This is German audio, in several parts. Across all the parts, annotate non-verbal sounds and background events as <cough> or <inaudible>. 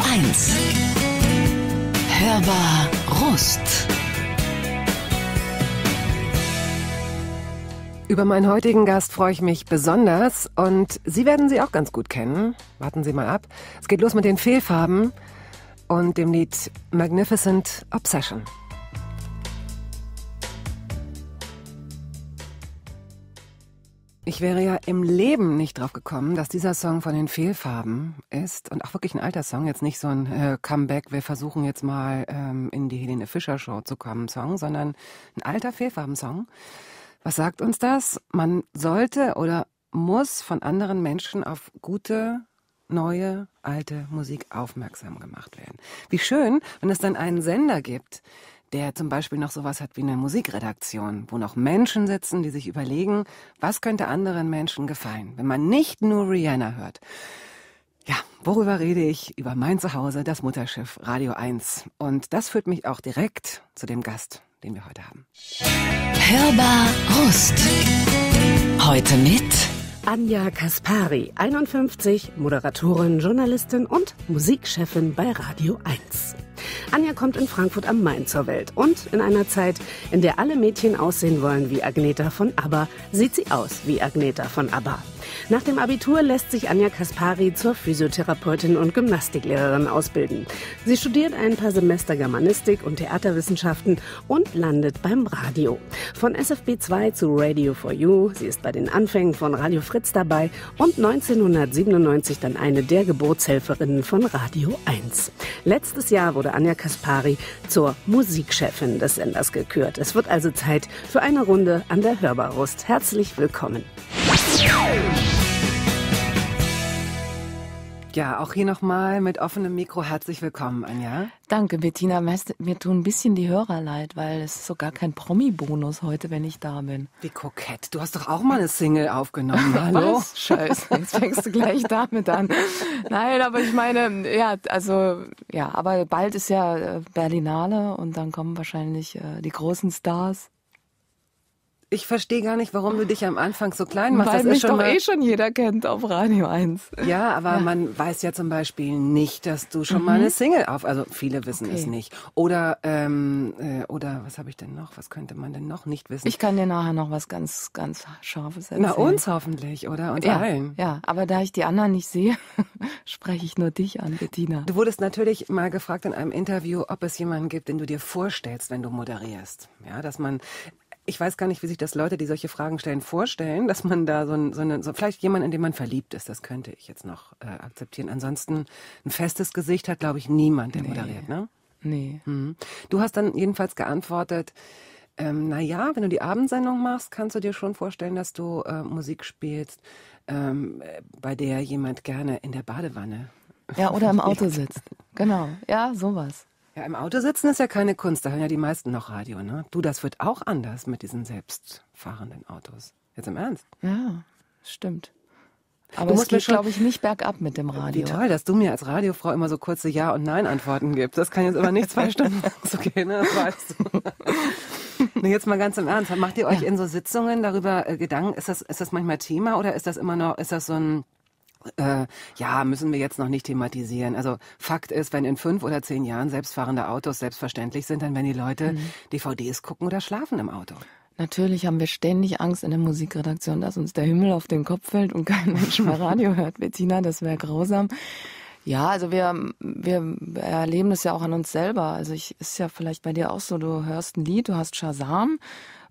Radio 1. Hörbar Rust. Über meinen heutigen Gast freue ich mich besonders und Sie werden sie auch ganz gut kennen. Warten Sie mal ab. Es geht los mit den Fehlfarben und dem Lied Magnificent Obsession. Ich wäre ja im Leben nicht drauf gekommen, dass dieser Song von den Fehlfarben ist und auch wirklich ein alter Song, jetzt nicht so ein äh, Comeback, wir versuchen jetzt mal ähm, in die Helene Fischer Show zu kommen Song, sondern ein alter Fehlfarben-Song. Was sagt uns das? Man sollte oder muss von anderen Menschen auf gute, neue, alte Musik aufmerksam gemacht werden. Wie schön, wenn es dann einen Sender gibt, der zum Beispiel noch sowas hat wie eine Musikredaktion, wo noch Menschen sitzen, die sich überlegen, was könnte anderen Menschen gefallen, wenn man nicht nur Rihanna hört. Ja, worüber rede ich? Über mein Zuhause, das Mutterschiff, Radio 1. Und das führt mich auch direkt zu dem Gast, den wir heute haben. Hörbar Rust. Heute mit Anja Kaspari, 51, Moderatorin, Journalistin und Musikchefin bei Radio 1. Anja kommt in Frankfurt am Main zur Welt. Und in einer Zeit, in der alle Mädchen aussehen wollen wie Agneta von ABBA, sieht sie aus wie Agneta von ABBA. Nach dem Abitur lässt sich Anja Kaspari zur Physiotherapeutin und Gymnastiklehrerin ausbilden. Sie studiert ein paar Semester Germanistik und Theaterwissenschaften und landet beim Radio. Von SFB2 zu Radio for You. Sie ist bei den Anfängen von Radio Fritz dabei und 1997 dann eine der Geburtshelferinnen von Radio 1. Letztes Jahr wurde Anja Kaspari zur Musikchefin des Senders gekürt. Es wird also Zeit für eine Runde an der Hörbarust. Herzlich willkommen. Ja, auch hier nochmal mit offenem Mikro herzlich willkommen, Anja. Danke, Bettina. Weißt, mir tun ein bisschen die Hörer leid, weil es ist so kein Promi-Bonus heute, wenn ich da bin. Wie kokett. Du hast doch auch mal eine Single aufgenommen. <laughs> Hallo? Was? Scheiße, jetzt fängst du gleich damit an. Nein, aber ich meine, ja, also, ja, aber bald ist ja äh, Berlinale und dann kommen wahrscheinlich äh, die großen Stars ich verstehe gar nicht, warum du dich am Anfang so klein machst. Weil das mich doch mal... eh schon jeder kennt auf Radio 1. Ja, aber ja. man weiß ja zum Beispiel nicht, dass du schon mhm. mal eine Single auf, also viele wissen okay. es nicht. Oder, ähm, äh, oder was habe ich denn noch? Was könnte man denn noch nicht wissen? Ich kann dir nachher noch was ganz, ganz Scharfes erzählen. Na, uns hoffentlich, oder? Uns ja, allen. Ja, aber da ich die anderen nicht sehe, <laughs> spreche ich nur dich an, Bettina. Du wurdest natürlich mal gefragt in einem Interview, ob es jemanden gibt, den du dir vorstellst, wenn du moderierst. Ja, dass man ich weiß gar nicht, wie sich das Leute, die solche Fragen stellen, vorstellen, dass man da so, ein, so, eine, so vielleicht jemand, in dem man verliebt ist, das könnte ich jetzt noch äh, akzeptieren. Ansonsten ein festes Gesicht hat, glaube ich, niemand, der nee. moderiert, ne? Nee. Mhm. Du hast dann jedenfalls geantwortet, ähm, naja, wenn du die Abendsendung machst, kannst du dir schon vorstellen, dass du äh, Musik spielst, ähm, bei der jemand gerne in der Badewanne. Ja, oder im <laughs> Auto sitzt. Genau. Ja, sowas. Ja, im Auto sitzen ist ja keine Kunst, da hören ja die meisten noch Radio, ne? Du, das wird auch anders mit diesen selbstfahrenden Autos. Jetzt im Ernst. Ja, stimmt. Aber du es geht, glaube ich, nicht bergab mit dem Radio. Wie toll, dass du mir als Radiofrau immer so kurze Ja- und Nein-Antworten gibst. Das kann jetzt aber nicht zwei Stunden lang <laughs> so gehen, ne? das weißt du. <laughs> nee, jetzt mal ganz im Ernst. Macht ihr euch ja. in so Sitzungen darüber äh, Gedanken? Ist das, ist das manchmal Thema oder ist das immer noch, ist das so ein äh, ja, müssen wir jetzt noch nicht thematisieren. Also Fakt ist, wenn in fünf oder zehn Jahren selbstfahrende Autos selbstverständlich sind, dann werden die Leute mhm. DVDs gucken oder schlafen im Auto. Natürlich haben wir ständig Angst in der Musikredaktion, dass uns der Himmel auf den Kopf fällt und kein Mensch mehr <laughs> Radio hört. Bettina, das wäre grausam. Ja, also wir, wir erleben das ja auch an uns selber. Also ich ist ja vielleicht bei dir auch so, du hörst ein Lied, du hast Shazam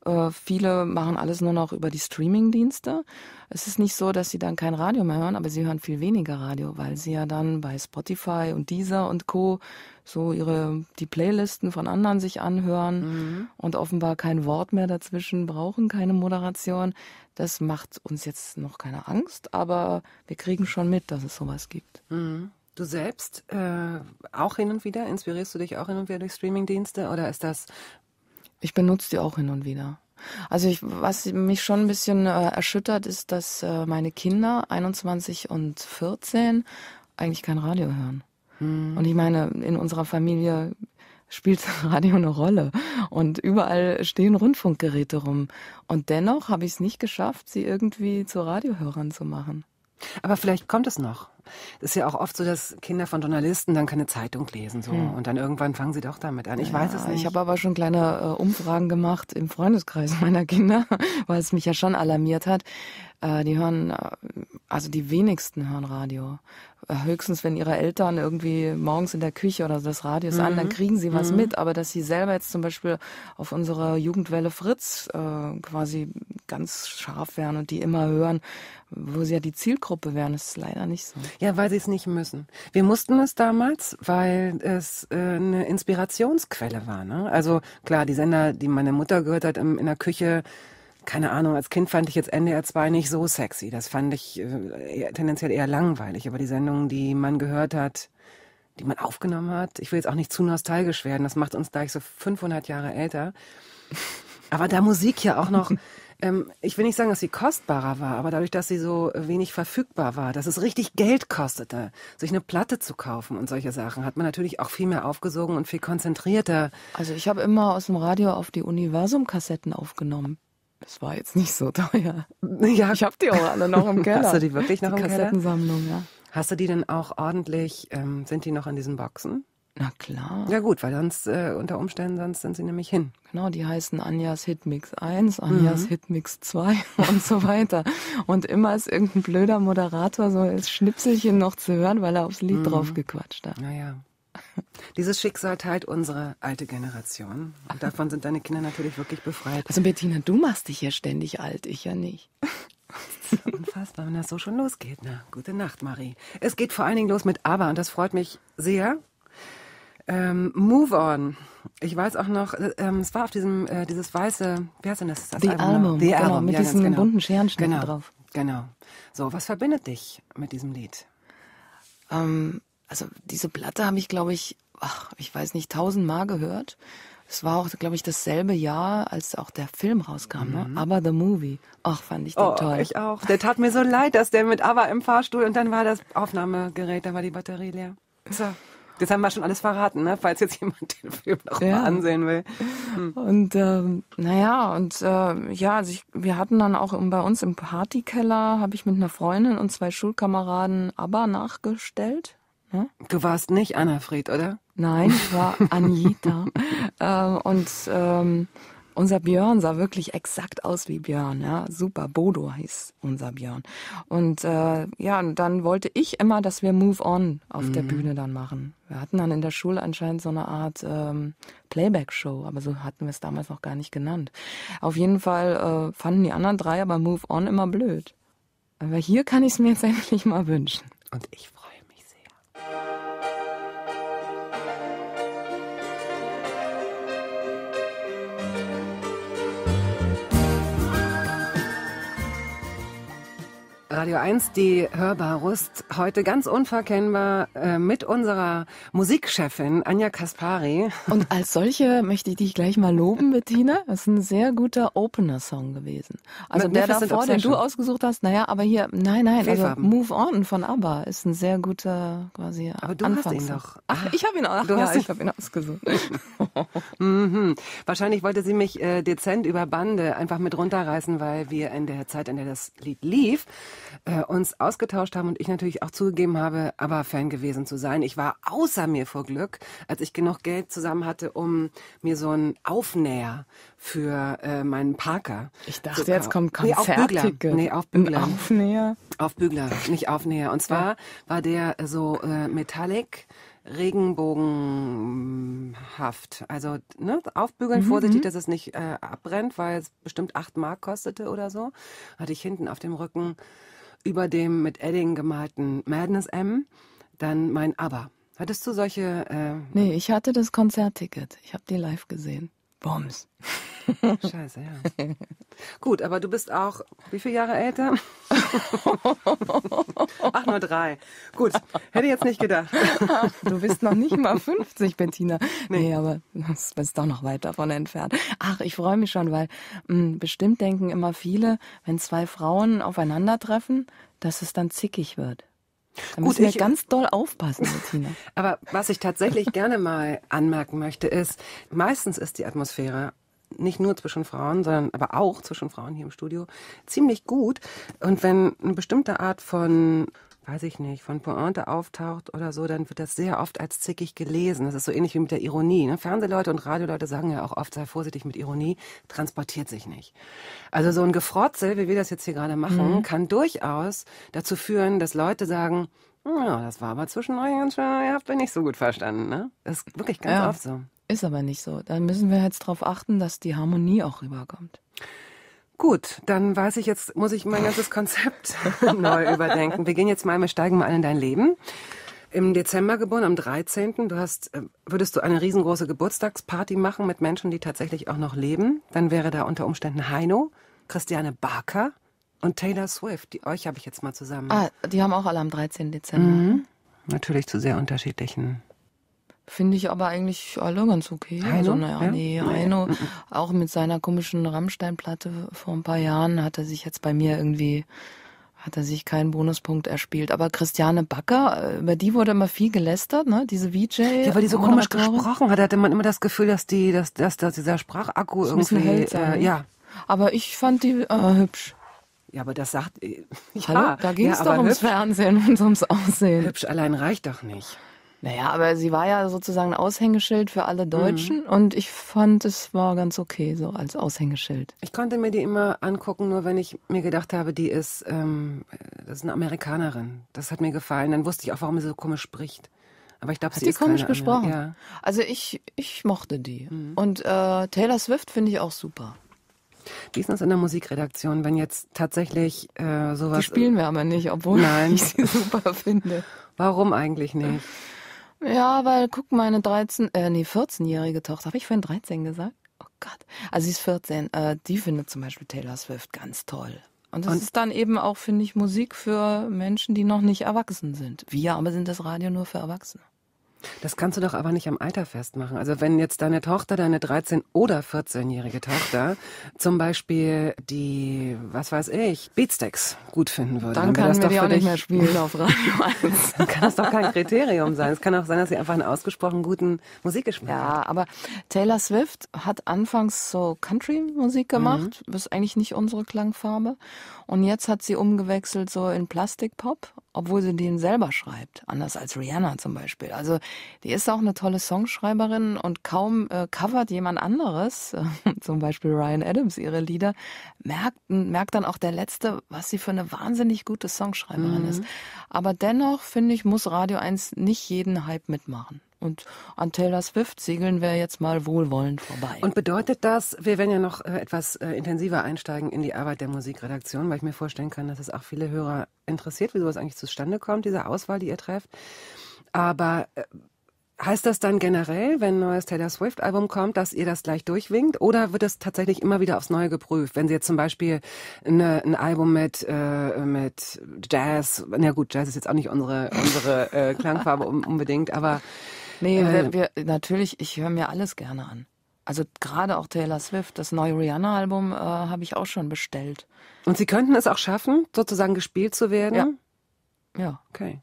äh, viele machen alles nur noch über die Streaming-Dienste. Es ist nicht so, dass sie dann kein Radio mehr hören, aber sie hören viel weniger Radio, weil sie ja dann bei Spotify und Deezer und Co. so ihre, die Playlisten von anderen sich anhören mhm. und offenbar kein Wort mehr dazwischen brauchen, keine Moderation. Das macht uns jetzt noch keine Angst, aber wir kriegen schon mit, dass es sowas gibt. Mhm. Du selbst äh, auch hin und wieder? Inspirierst du dich auch hin und wieder durch Streamingdienste oder ist das? Ich benutze die auch hin und wieder. Also ich, was mich schon ein bisschen äh, erschüttert, ist, dass äh, meine Kinder 21 und 14 eigentlich kein Radio hören. Mhm. Und ich meine, in unserer Familie spielt das <laughs> Radio eine Rolle und überall stehen Rundfunkgeräte rum. Und dennoch habe ich es nicht geschafft, sie irgendwie zu Radiohörern zu machen. Aber vielleicht kommt es noch ist ja auch oft so, dass Kinder von Journalisten dann keine Zeitung lesen so hm. und dann irgendwann fangen sie doch damit an. Ich ja, weiß es nicht. Ich habe aber schon kleine äh, Umfragen gemacht im Freundeskreis <laughs> meiner Kinder, weil es mich ja schon alarmiert hat. Äh, die hören, äh, also die wenigsten hören Radio. Äh, höchstens, wenn ihre Eltern irgendwie morgens in der Küche oder das Radio ist mhm. an, dann mhm. kriegen sie was mhm. mit. Aber dass sie selber jetzt zum Beispiel auf unserer Jugendwelle Fritz äh, quasi ganz scharf wären und die immer hören, wo sie ja die Zielgruppe wären, ist leider nicht so. Ja, weil sie es nicht müssen. Wir mussten es damals, weil es äh, eine Inspirationsquelle war. Ne? Also klar, die Sender, die meine Mutter gehört hat im, in der Küche, keine Ahnung, als Kind fand ich jetzt NDR 2 nicht so sexy. Das fand ich äh, tendenziell eher langweilig. Aber die Sendungen, die man gehört hat, die man aufgenommen hat, ich will jetzt auch nicht zu nostalgisch werden, das macht uns gleich so 500 Jahre älter. Aber da Musik ja auch noch <laughs> ähm, ich will nicht sagen, dass sie kostbarer war, aber dadurch, dass sie so wenig verfügbar war, dass es richtig Geld kostete, sich eine Platte zu kaufen und solche Sachen, hat man natürlich auch viel mehr aufgesogen und viel konzentrierter. Also ich habe immer aus dem Radio auf die Universum-Kassetten aufgenommen. Das war jetzt nicht so teuer. Ja. Ich habe die auch alle noch im <laughs> Keller. Hast du die wirklich noch die im Kassettensammlung, Keller? ja. Hast du die denn auch ordentlich, ähm, sind die noch in diesen Boxen? Na klar. Ja gut, weil sonst äh, unter Umständen sonst sind sie nämlich hin. Genau, die heißen Anjas Hitmix 1, Anjas mhm. Hitmix 2 <laughs> und so weiter. Und immer ist irgendein blöder Moderator so als Schnipselchen noch zu hören, weil er aufs Lied mhm. drauf gequatscht hat. Naja. Dieses Schicksal teilt unsere alte Generation. Und davon sind deine Kinder natürlich wirklich befreit. Also Bettina, du machst dich ja ständig alt, ich ja nicht. Das ist unfassbar, wenn das so schon losgeht. Na, gute Nacht, Marie. Es geht vor allen Dingen los mit Aber und das freut mich sehr, ähm, Move On. Ich weiß auch noch, äh, ähm, es war auf diesem, äh, dieses weiße, wie heißt denn das? das The Album. Album. The genau, Album. mit ja, diesen genau. bunten Scherenschnitten genau. drauf. Genau. So, was verbindet dich mit diesem Lied? Ähm, also diese Platte habe ich, glaube ich, ach, ich weiß nicht, tausendmal gehört. Es war auch, glaube ich, dasselbe Jahr, als auch der Film rauskam, ne? mhm. ne? Aber the Movie. Ach, fand ich den oh, toll. Ich auch. Der tat mir so leid, dass der mit Aber im Fahrstuhl und dann war das Aufnahmegerät, dann war die Batterie leer. So. Das haben wir schon alles verraten, ne? falls jetzt jemand <laughs> den Film noch ja. mal ansehen will. Hm. Und ähm, naja, und äh, ja, also ich, wir hatten dann auch bei uns im Partykeller, habe ich mit einer Freundin und zwei Schulkameraden aber nachgestellt. Ne? Du warst nicht Anna Fried, oder? Nein, ich war Anita. <laughs> ähm, und ähm, unser Björn sah wirklich exakt aus wie Björn, ja. Super, Bodo hieß unser Björn. Und äh, ja, und dann wollte ich immer, dass wir Move On auf mhm. der Bühne dann machen. Wir hatten dann in der Schule anscheinend so eine Art ähm, Playback-Show, aber so hatten wir es damals noch gar nicht genannt. Auf jeden Fall äh, fanden die anderen drei aber Move On immer blöd. Aber hier kann ich es mir jetzt <laughs> endlich mal wünschen. Und ich freue mich sehr. Radio 1, die Hörbarust. Heute ganz unverkennbar äh, mit unserer Musikchefin Anja Kaspari. Und als solche möchte ich dich gleich mal loben, Bettina. Das ist ein sehr guter Opener-Song gewesen. Also mit der davor, den du ausgesucht hast, naja, aber hier, nein, nein, also Move On von ABBA ist ein sehr guter quasi Aber du Anfangs hast ihn doch. Ach, ah. ich habe ihn, auch. ja, ich ihn ausgesucht. <laughs> <laughs> mhm. Wahrscheinlich wollte sie mich äh, dezent über Bande einfach mit runterreißen, weil wir in der Zeit, in der das Lied lief, äh, uns ausgetauscht haben und ich natürlich auch zugegeben habe, aber Fan gewesen zu sein. Ich war außer mir vor Glück, als ich genug Geld zusammen hatte, um mir so einen Aufnäher für äh, meinen Parker. Ich dachte, jetzt kommt Konzertticket. Nee, auf Bügler. Nee, auf Bügler. Aufnäher? Auf Bügler, nicht Aufnäher. Und zwar ja. war der so äh, Metallic regenbogenhaft. Also ne, aufbügeln, mhm. vorsichtig, mhm. dass es nicht äh, abbrennt, weil es bestimmt 8 Mark kostete oder so. Hatte ich hinten auf dem Rücken über dem mit Edding gemalten Madness M, dann mein Aber. Hattest du solche? Äh, nee, ich hatte das Konzertticket. Ich habe die live gesehen. Bombs. Scheiße, ja. <laughs> Gut, aber du bist auch wie viele Jahre älter? <laughs> Ach, nur drei. Gut, hätte jetzt nicht gedacht. Du bist noch nicht mal 50, Bettina. Nee, nee aber du bist doch noch weit davon entfernt. Ach, ich freue mich schon, weil mh, hm, bestimmt denken immer viele, wenn zwei Frauen aufeinandertreffen, dass es dann zickig wird. Da Gut, ich, ganz doll aufpassen, Bettina. <laughs> Aber was ich tatsächlich gerne mal anmerken möchte, ist, meistens ist die Atmosphäre nicht nur zwischen Frauen, sondern aber auch zwischen Frauen hier im Studio ziemlich gut. Und wenn eine bestimmte Art von weiß ich nicht, von Pointe auftaucht oder so, dann wird das sehr oft als zickig gelesen. Das ist so ähnlich wie mit der Ironie. Ne? Fernsehleute und Radioleute sagen ja auch oft, sei vorsichtig mit Ironie, transportiert sich nicht. Also so ein Gefrotzel, wie wir das jetzt hier gerade machen, mhm. kann durchaus dazu führen, dass Leute sagen, ja, das war aber zwischen euch ganz schön, ihr habt mich nicht so gut verstanden. Ne? Das ist wirklich ganz ja, oft so. Ist aber nicht so. Dann müssen wir jetzt darauf achten, dass die Harmonie auch rüberkommt. Gut, dann weiß ich jetzt, muss ich mein ganzes Konzept <laughs> neu überdenken. Wir gehen jetzt mal, wir steigen mal ein in dein Leben. Im Dezember geboren, am 13. Du hast, äh, würdest du eine riesengroße Geburtstagsparty machen mit Menschen, die tatsächlich auch noch leben? Dann wäre da unter Umständen Heino, Christiane Barker und Taylor Swift. Die euch habe ich jetzt mal zusammen. Ah, die haben auch alle am 13. Dezember. Mhm. Natürlich zu sehr unterschiedlichen Finde ich aber eigentlich alle ganz okay. Heino? Also, naja, ja? nee, Heino, mhm. auch mit seiner komischen Rammsteinplatte vor ein paar Jahren hat er sich jetzt bei mir irgendwie, hat er sich keinen Bonuspunkt erspielt. Aber Christiane Backer, äh, über die wurde immer viel gelästert, ne? Diese VJ. Ja, weil die so komisch gesprochen hat, hatte man immer das Gefühl, dass die, dass, dass, dass dieser Sprachakku das irgendwie, hält, äh, ja. Aber ich fand die äh, hübsch. Ja, aber das sagt. Äh, <laughs> ja, Hallo, da ging es ja, doch ums hübsch, Fernsehen und ums Aussehen. Hübsch allein reicht doch nicht. Naja, aber sie war ja sozusagen ein Aushängeschild für alle Deutschen mhm. und ich fand, es war ganz okay so als Aushängeschild. Ich konnte mir die immer angucken, nur wenn ich mir gedacht habe, die ist, ähm, das ist eine Amerikanerin. Das hat mir gefallen. Dann wusste ich auch, warum sie so komisch spricht. Aber ich glaube, sie die ist komisch gesprochen. Ja. Also ich, ich mochte die. Mhm. Und äh, Taylor Swift finde ich auch super. Wie ist das in der Musikredaktion, wenn jetzt tatsächlich äh, sowas. Die spielen wir aber nicht, obwohl Nein. <laughs> ich sie super finde. Warum eigentlich nicht? Ja, weil guck, meine 13, äh, nee, 14-jährige Tochter, habe ich vorhin 13 gesagt? Oh Gott. Also sie ist 14, äh, die findet zum Beispiel Taylor Swift ganz toll. Und das und ist dann eben auch, finde ich, Musik für Menschen, die noch nicht erwachsen sind. Wir aber sind das Radio nur für Erwachsene. Das kannst du doch aber nicht am Alter festmachen. Also wenn jetzt deine Tochter, deine 13- oder 14-jährige Tochter zum Beispiel die, was weiß ich, Beatsteaks gut finden würde, dann, dann kann das doch die auch nicht mehr spielen auf Radio 1. <laughs> dann kann das doch kein Kriterium sein. Es kann auch sein, dass sie einfach einen ausgesprochen guten Musikgeschmack ja, hat. Ja, aber Taylor Swift hat anfangs so Country-Musik mhm. gemacht, mhm. ist eigentlich nicht unsere Klangfarbe. Und jetzt hat sie umgewechselt so in Plastikpop obwohl sie den selber schreibt, anders als Rihanna zum Beispiel. Also die ist auch eine tolle Songschreiberin und kaum äh, covert jemand anderes, äh, <laughs> zum Beispiel Ryan Adams ihre Lieder, merkt, merkt dann auch der Letzte, was sie für eine wahnsinnig gute Songschreiberin mhm. ist. Aber dennoch, finde ich, muss Radio 1 nicht jeden Hype mitmachen. Und an Taylor Swift segeln wir jetzt mal wohlwollend vorbei. Und bedeutet das, wir werden ja noch äh, etwas äh, intensiver einsteigen in die Arbeit der Musikredaktion, weil ich mir vorstellen kann, dass es auch viele Hörer interessiert, wie sowas eigentlich zustande kommt, diese Auswahl, die ihr trefft. Aber äh, heißt das dann generell, wenn ein neues Taylor Swift-Album kommt, dass ihr das gleich durchwinkt? Oder wird das tatsächlich immer wieder aufs Neue geprüft? Wenn sie jetzt zum Beispiel eine, ein Album mit, äh, mit Jazz, na gut, Jazz ist jetzt auch nicht unsere, unsere äh, Klangfarbe unbedingt, aber Nee, äh, wir, wir, natürlich, ich höre mir alles gerne an. Also gerade auch Taylor Swift, das neue Rihanna-Album äh, habe ich auch schon bestellt. Und Sie könnten es auch schaffen, sozusagen gespielt zu werden? Ja. Ja. Okay.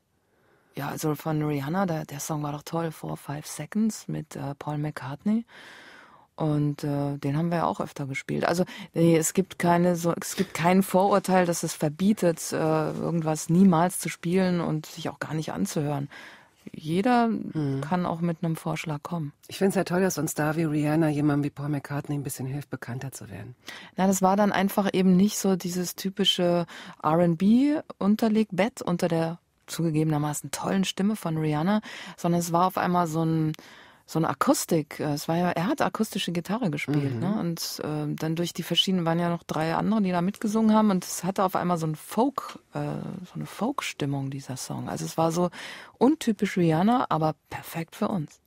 Ja, also von Rihanna, der, der Song war doch toll, Four Five Seconds mit äh, Paul McCartney. Und äh, den haben wir ja auch öfter gespielt. Also nee, es gibt keine so, es gibt kein Vorurteil, dass es verbietet, äh, irgendwas niemals zu spielen und sich auch gar nicht anzuhören jeder mhm. kann auch mit einem Vorschlag kommen. Ich finde es ja toll, dass uns da wie Rihanna jemand wie Paul McCartney ein bisschen hilft, bekannter zu werden. Na, das war dann einfach eben nicht so dieses typische R&B-Unterlegbett unter der zugegebenermaßen tollen Stimme von Rihanna, sondern es war auf einmal so ein so eine Akustik. Äh, es war ja, er hat akustische Gitarre gespielt, ne? mhm. ne? Und äh, dann durch die verschiedenen waren ja noch drei andere, die da mitgesungen haben. Und es hatte auf einmal so ein Folk, äh, so eine Folk-Stimmung, dieser Song. Also es war so untypisch Rihanna, aber perfekt für uns.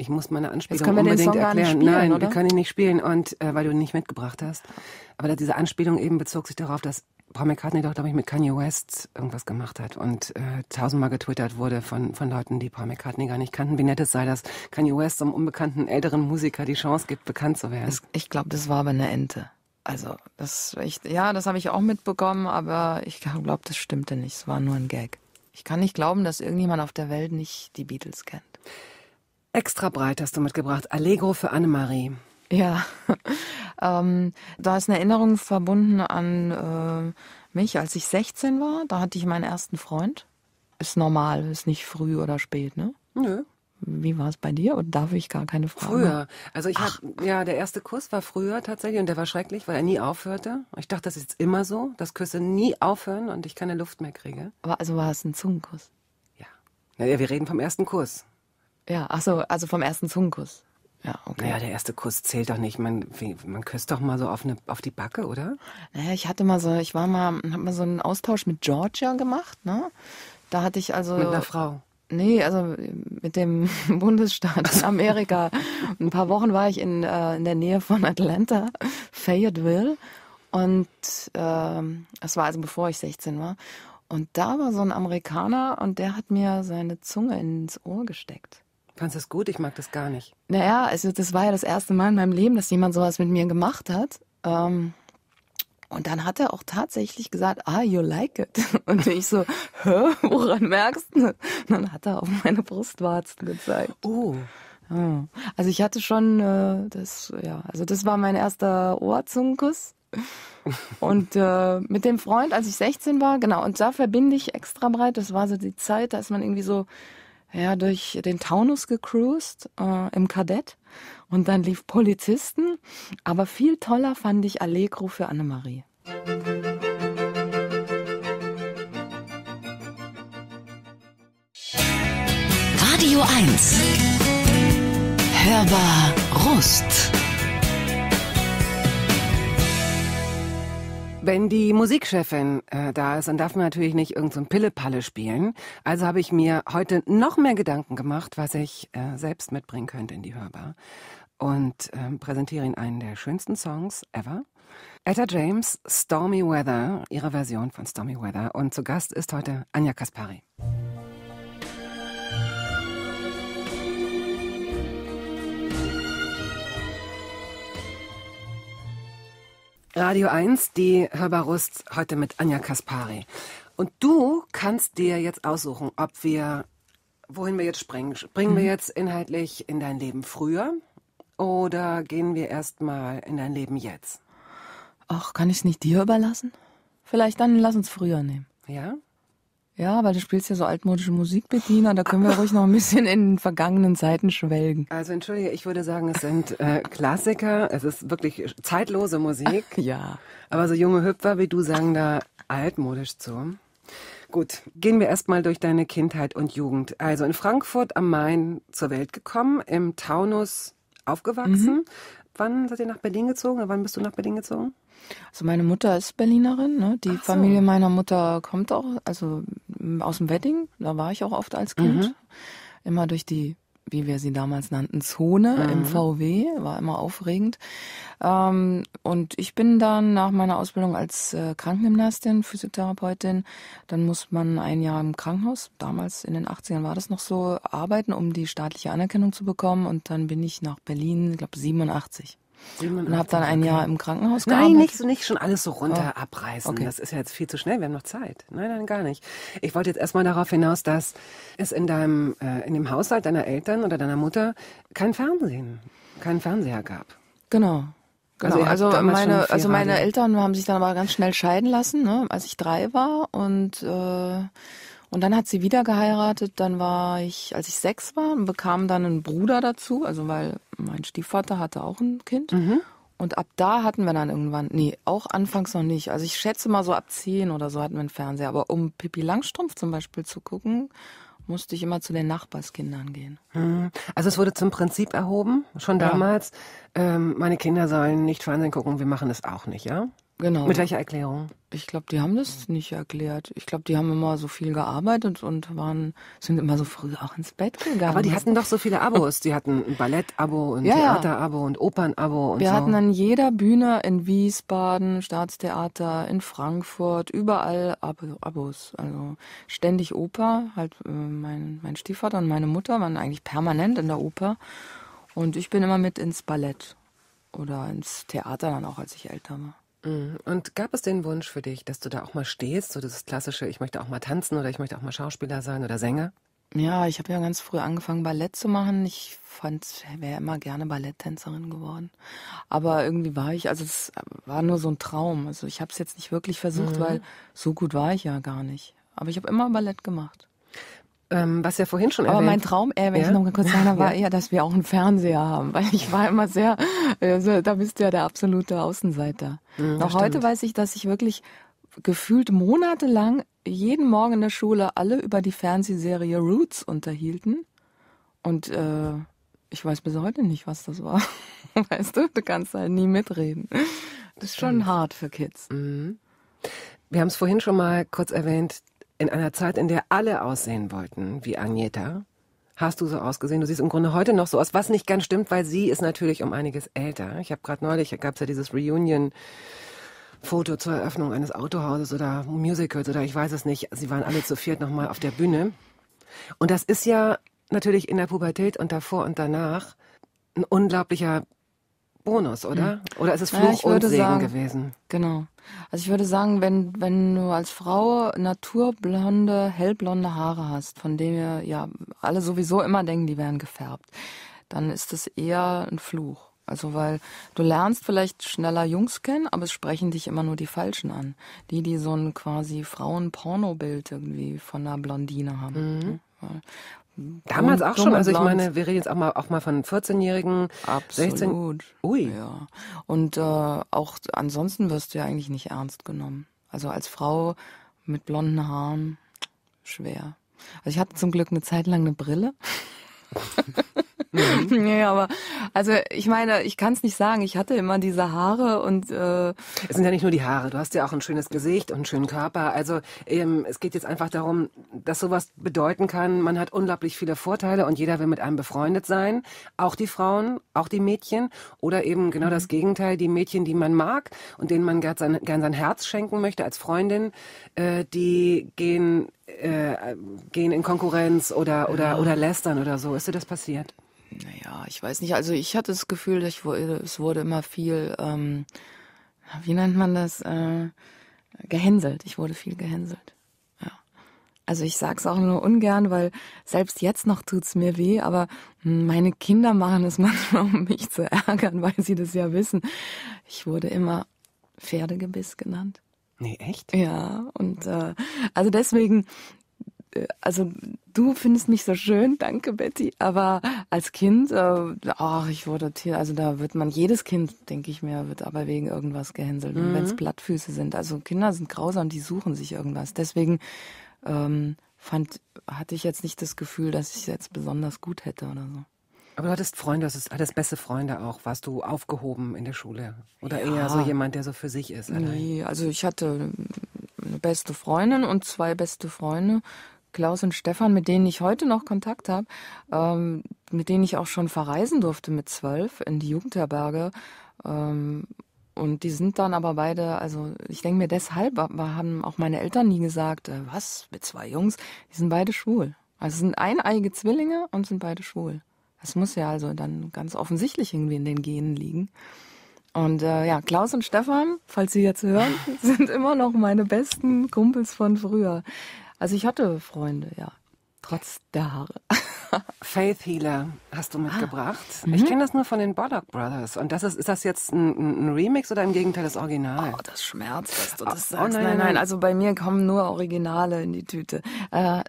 Ich muss meine Anspielung Jetzt können wir unbedingt den Song erklären. Gar nicht spielen, Nein, oder? wir können ihn nicht spielen und äh, weil du ihn nicht mitgebracht hast. Aber diese Anspielung eben bezog sich darauf, dass Paul McCartney doch, glaube ich, mit Kanye West irgendwas gemacht hat und äh, tausendmal getwittert wurde von, von Leuten, die Paul McCartney gar nicht kannten. Wie nett es sei, dass Kanye West einem unbekannten älteren Musiker die Chance gibt, bekannt zu werden. Das, ich glaube, das war aber eine Ente. Also, das, ich, ja, das habe ich auch mitbekommen, aber ich glaube, das stimmte nicht. Es war nur ein Gag. Ich kann nicht glauben, dass irgendjemand auf der Welt nicht die Beatles kennt. Extra breit hast du mitgebracht. Allegro für Annemarie. Ja, <laughs> ähm, da ist eine Erinnerung verbunden an äh, mich, als ich 16 war. Da hatte ich meinen ersten Freund. Ist normal, ist nicht früh oder spät, ne? Nö. Wie war es bei dir? Und darf ich gar keine Frage? Früher. Also ich Ach. hab, ja, der erste Kuss war früher tatsächlich und der war schrecklich, weil er nie aufhörte. Ich dachte, das ist immer so, dass Küsse nie aufhören und ich keine Luft mehr kriege. Aber also war es ein Zungenkuss? Ja. Naja, wir reden vom ersten Kuss. Ja, ach so, also vom ersten Zungenkuss. Ja, okay. Naja, der erste Kuss zählt doch nicht. Man, man küsst doch mal so auf, eine, auf die Backe, oder? Naja, ich hatte mal so, ich war mal, hab mal so einen Austausch mit Georgia gemacht, ne? Da hatte ich also. Mit einer Frau. Nee, also mit dem <laughs> Bundesstaat in Amerika. Ein paar Wochen war ich in, äh, in der Nähe von Atlanta, <laughs> Fayetteville. Und äh, es war also bevor ich 16 war. Und da war so ein Amerikaner und der hat mir seine Zunge ins Ohr gesteckt. Fandest du das gut? Ich mag das gar nicht. Naja, also das war ja das erste Mal in meinem Leben, dass jemand sowas mit mir gemacht hat. Ähm, und dann hat er auch tatsächlich gesagt, ah, you like it. <laughs> Und ich so, hä, woran merkst du? Und dann hat er auf meine Brustwarzen gezeigt. Oh. Also ich hatte schon, äh, das, ja, also das war mein erster Ohrzungenkuss. und äh, mit dem Freund, als ich 16 war, genau, und da verbinde ich extra breit, das war so die Zeit, da ist man irgendwie so ja, durch den Taunus gecruised äh, im Kadett und dann lief Polizisten. Aber viel toller fand ich Allegro für Annemarie. Radio 1 Hörbar Rust Wenn die Musikchefin äh, da ist, dann darf man natürlich nicht irgendein so Pille-Palle spielen. Also habe ich mir heute noch mehr Gedanken gemacht, was ich äh, selbst mitbringen könnte in die Hörbar. Und äh, präsentiere Ihnen einen der schönsten Songs ever. Etta James, Stormy Weather, ihre Version von Stormy Weather. Und zu Gast ist heute Anja Kaspari. Radio 1, die Hörbarust heute mit Anja Kaspari. Und du kannst dir jetzt aussuchen, ob wir, wohin wir jetzt springen. Springen wir mhm. jetzt inhaltlich in dein Leben früher oder gehen wir erstmal in dein Leben jetzt? Ach, kann ich es nicht dir überlassen? Vielleicht dann lass uns früher nehmen. Ja? Ja, weil du spielst ja so altmodische Musik, Bettina. da können wir ruhig noch ein bisschen in den vergangenen Zeiten schwelgen. Also entschuldige, ich würde sagen, es sind äh, Klassiker, es ist wirklich zeitlose Musik. Ja. Aber so junge Hüpfer wie du sagen da altmodisch zu. Gut, gehen wir erstmal durch deine Kindheit und Jugend. Also in Frankfurt am Main zur Welt gekommen, im Taunus aufgewachsen, mhm wann seid ihr nach Berlin gezogen? Wann bist du nach Berlin gezogen? Also meine Mutter ist Berlinerin. Ne? Die so. Familie meiner Mutter kommt auch, also aus dem Wedding. Da war ich auch oft als Kind. Mhm. Immer durch die wie wir sie damals nannten, Zone mhm. im VW, war immer aufregend. Ähm, und ich bin dann nach meiner Ausbildung als äh, Krankengymnastin, Physiotherapeutin, dann muss man ein Jahr im Krankenhaus, damals in den 80ern war das noch so, arbeiten, um die staatliche Anerkennung zu bekommen. Und dann bin ich nach Berlin, ich glaube 87, und habe dann ein Jahr im Krankenhaus gearbeitet? Nein, nicht, so nicht schon alles so runter oh. abreißen. Okay. Das ist ja jetzt viel zu schnell, wir haben noch Zeit. Nein, nein, gar nicht. Ich wollte jetzt erstmal darauf hinaus, dass es in deinem, äh, in dem Haushalt deiner Eltern oder deiner Mutter kein Fernsehen, keinen Fernseher gab. Genau. Genau, also, also, also meine, also meine Eltern haben sich dann aber ganz schnell scheiden lassen, ne, als ich drei war und äh, und dann hat sie wieder geheiratet. Dann war ich, als ich sechs war, und bekam dann einen Bruder dazu, also weil mein Stiefvater hatte auch ein Kind. Mhm. Und ab da hatten wir dann irgendwann, nee, auch anfangs noch nicht. Also ich schätze mal so ab zehn oder so hatten wir einen Fernseher. Aber um Pippi Langstrumpf zum Beispiel zu gucken, musste ich immer zu den Nachbarskindern gehen. Mhm. Also es wurde zum Prinzip erhoben, schon damals. Ja. Ähm, meine Kinder sollen nicht Fernsehen gucken, wir machen es auch nicht, ja? Genau. Mit welcher Erklärung? Ich glaube, die haben das nicht erklärt. Ich glaube, die haben immer so viel gearbeitet und waren sind immer so früh auch ins Bett gegangen. Aber die hatten doch so viele Abos. Die hatten ein Ballett-Abo ein ja, Theater-Abo und Opern-Abo und Wir so. hatten an jeder Bühne in Wiesbaden, Staatstheater, in Frankfurt, überall Ab Abos. Also ständig Oper. Halt äh, mein, mein Stiefvater und meine Mutter waren eigentlich permanent in der Oper. Und ich bin immer mit ins Ballett oder ins Theater dann auch, als ich älter war. Mhm. Und gab es den Wunsch für dich, dass du da auch mal stehst, so dieses klassische, ich möchte auch mal tanzen oder ich möchte auch mal Schauspieler sein oder Sänger? Ja, ich habe ja ganz früh angefangen, Ballett zu machen. Ich fand, wäre immer gerne Balletttänzerin geworden. Aber irgendwie war ich, also es war nur so ein Traum. Also ich habe es jetzt nicht wirklich versucht, mhm. weil so gut war ich ja gar nicht. Aber ich habe immer Ballett gemacht. Ähm, was ja vorhin schon erwähnt. Aber mein Traum, äh, wenn ja? ich noch mal kurz sagen war <laughs> ja. eher, dass wir auch einen Fernseher haben, weil ich war immer sehr, also, da bist du ja der absolute Außenseiter. Mhm, noch heute weiß ich, dass ich wirklich gefühlt monatelang jeden Morgen in der Schule alle über die Fernsehserie Roots unterhielten und äh, ich weiß bis heute nicht, was das war. <laughs> Weißt du, du kannst halt nie mitreden. Das ist schon hart für Kids. Mhm. Wir haben es vorhin schon mal kurz erwähnt, in einer Zeit, in der alle aussehen wollten wie Agneta, hast du so ausgesehen. Du siehst im Grunde heute noch so aus, was nicht ganz stimmt, weil sie ist natürlich um einiges älter. Ich habe gerade neulich, gab es ja dieses Reunion. Foto zur Eröffnung eines Autohauses oder Musicals oder ich weiß es nicht. Sie waren alle zu viert nochmal auf der Bühne. Und das ist ja natürlich in der Pubertät und davor und danach ein unglaublicher Bonus, oder? Hm. Oder ist es Fluch ja, und Segen sagen, gewesen? Genau. Also ich würde sagen, wenn, wenn du als Frau naturblonde, hellblonde Haare hast, von denen wir ja alle sowieso immer denken, die wären gefärbt, dann ist das eher ein Fluch. Also weil du lernst vielleicht schneller Jungs kennen, aber es sprechen dich immer nur die Falschen an. Die, die so ein quasi Frauen-Porno-Bild irgendwie von einer Blondine haben. Mhm. Ne? Damals auch schon. Also ich meine, wir reden jetzt auch mal, auch mal von 14-Jährigen, 16. Ui. Ja. Und äh, auch ansonsten wirst du ja eigentlich nicht ernst genommen. Also als Frau mit blonden Haaren schwer. Also ich hatte zum Glück eine Zeit lang eine Brille. <laughs> Mhm. <laughs> nee, aber also ich meine, ich kann es nicht sagen. Ich hatte immer diese Haare und äh es sind ja nicht nur die Haare. Du hast ja auch ein schönes Gesicht und einen schönen Körper. Also ähm, es geht jetzt einfach darum, dass sowas bedeuten kann. Man hat unglaublich viele Vorteile und jeder will mit einem befreundet sein. Auch die Frauen, auch die Mädchen oder eben genau mhm. das Gegenteil: die Mädchen, die man mag und denen man gern sein, gern sein Herz schenken möchte als Freundin, äh, die gehen äh, gehen in Konkurrenz oder, oder, ja. oder lästern oder so. Ist dir das passiert? Naja, ich weiß nicht. Also ich hatte das Gefühl, ich, es wurde immer viel, ähm, wie nennt man das, äh, gehänselt. Ich wurde viel gehänselt. Ja. Also ich sag's auch nur ungern, weil selbst jetzt noch tut's mir weh, aber meine Kinder machen es <laughs> manchmal, um mich zu ärgern, weil sie das ja wissen. Ich wurde immer Pferdegebiss genannt. Nee, echt? Ja, und äh, also deswegen, äh, also du findest mich so schön, danke Betty, aber als Kind, äh, ach, äh, oh, ich wurde Tier, also da wird man, jedes Kind, denke ich mir, wird aber wegen irgendwas gehänselt, mhm. wenn es Blattfüße sind. Also Kinder sind grausam, die suchen sich irgendwas. Deswegen ähm, fand, hatte ich jetzt nicht das Gefühl, dass ich es jetzt besonders gut hätte oder so. Aber du hattest Freunde, das ist hattest beste Freunde auch. Warst du aufgehoben in der Schule? Oder ja. eher so jemand, der so für sich ist? Allein? Nee, also ich hatte eine beste Freundin und zwei beste Freunde. Klaus und Stefan, mit denen ich heute noch Kontakt habe, ähm, mit denen ich auch schon verreisen durfte mit zwölf in die Jugendherberge. Ähm, und die sind dann aber beide, also ich denke mir deshalb, haben auch meine Eltern nie gesagt, äh, was, mit zwei Jungs, die sind beide schwul. Also sind eineige Zwillinge und sind beide schwul. Das muss ja also dann ganz offensichtlich irgendwie in den Genen liegen. Und äh, ja, Klaus und Stefan, falls Sie jetzt hören, <laughs> sind immer noch meine besten Kumpels von früher. Also ich hatte Freunde, ja. Trotz der Haare. <laughs> Faith Healer hast du mitgebracht. Ah, ich mhm. kenne das nur von den Bollock Brothers. Und das ist, ist das jetzt ein, ein Remix oder im Gegenteil das Original? Oh, das schmerzt, dass du ah, das oh, sagst. Oh, nein, nein, nein, Also bei mir kommen nur Originale in die Tüte. Äh,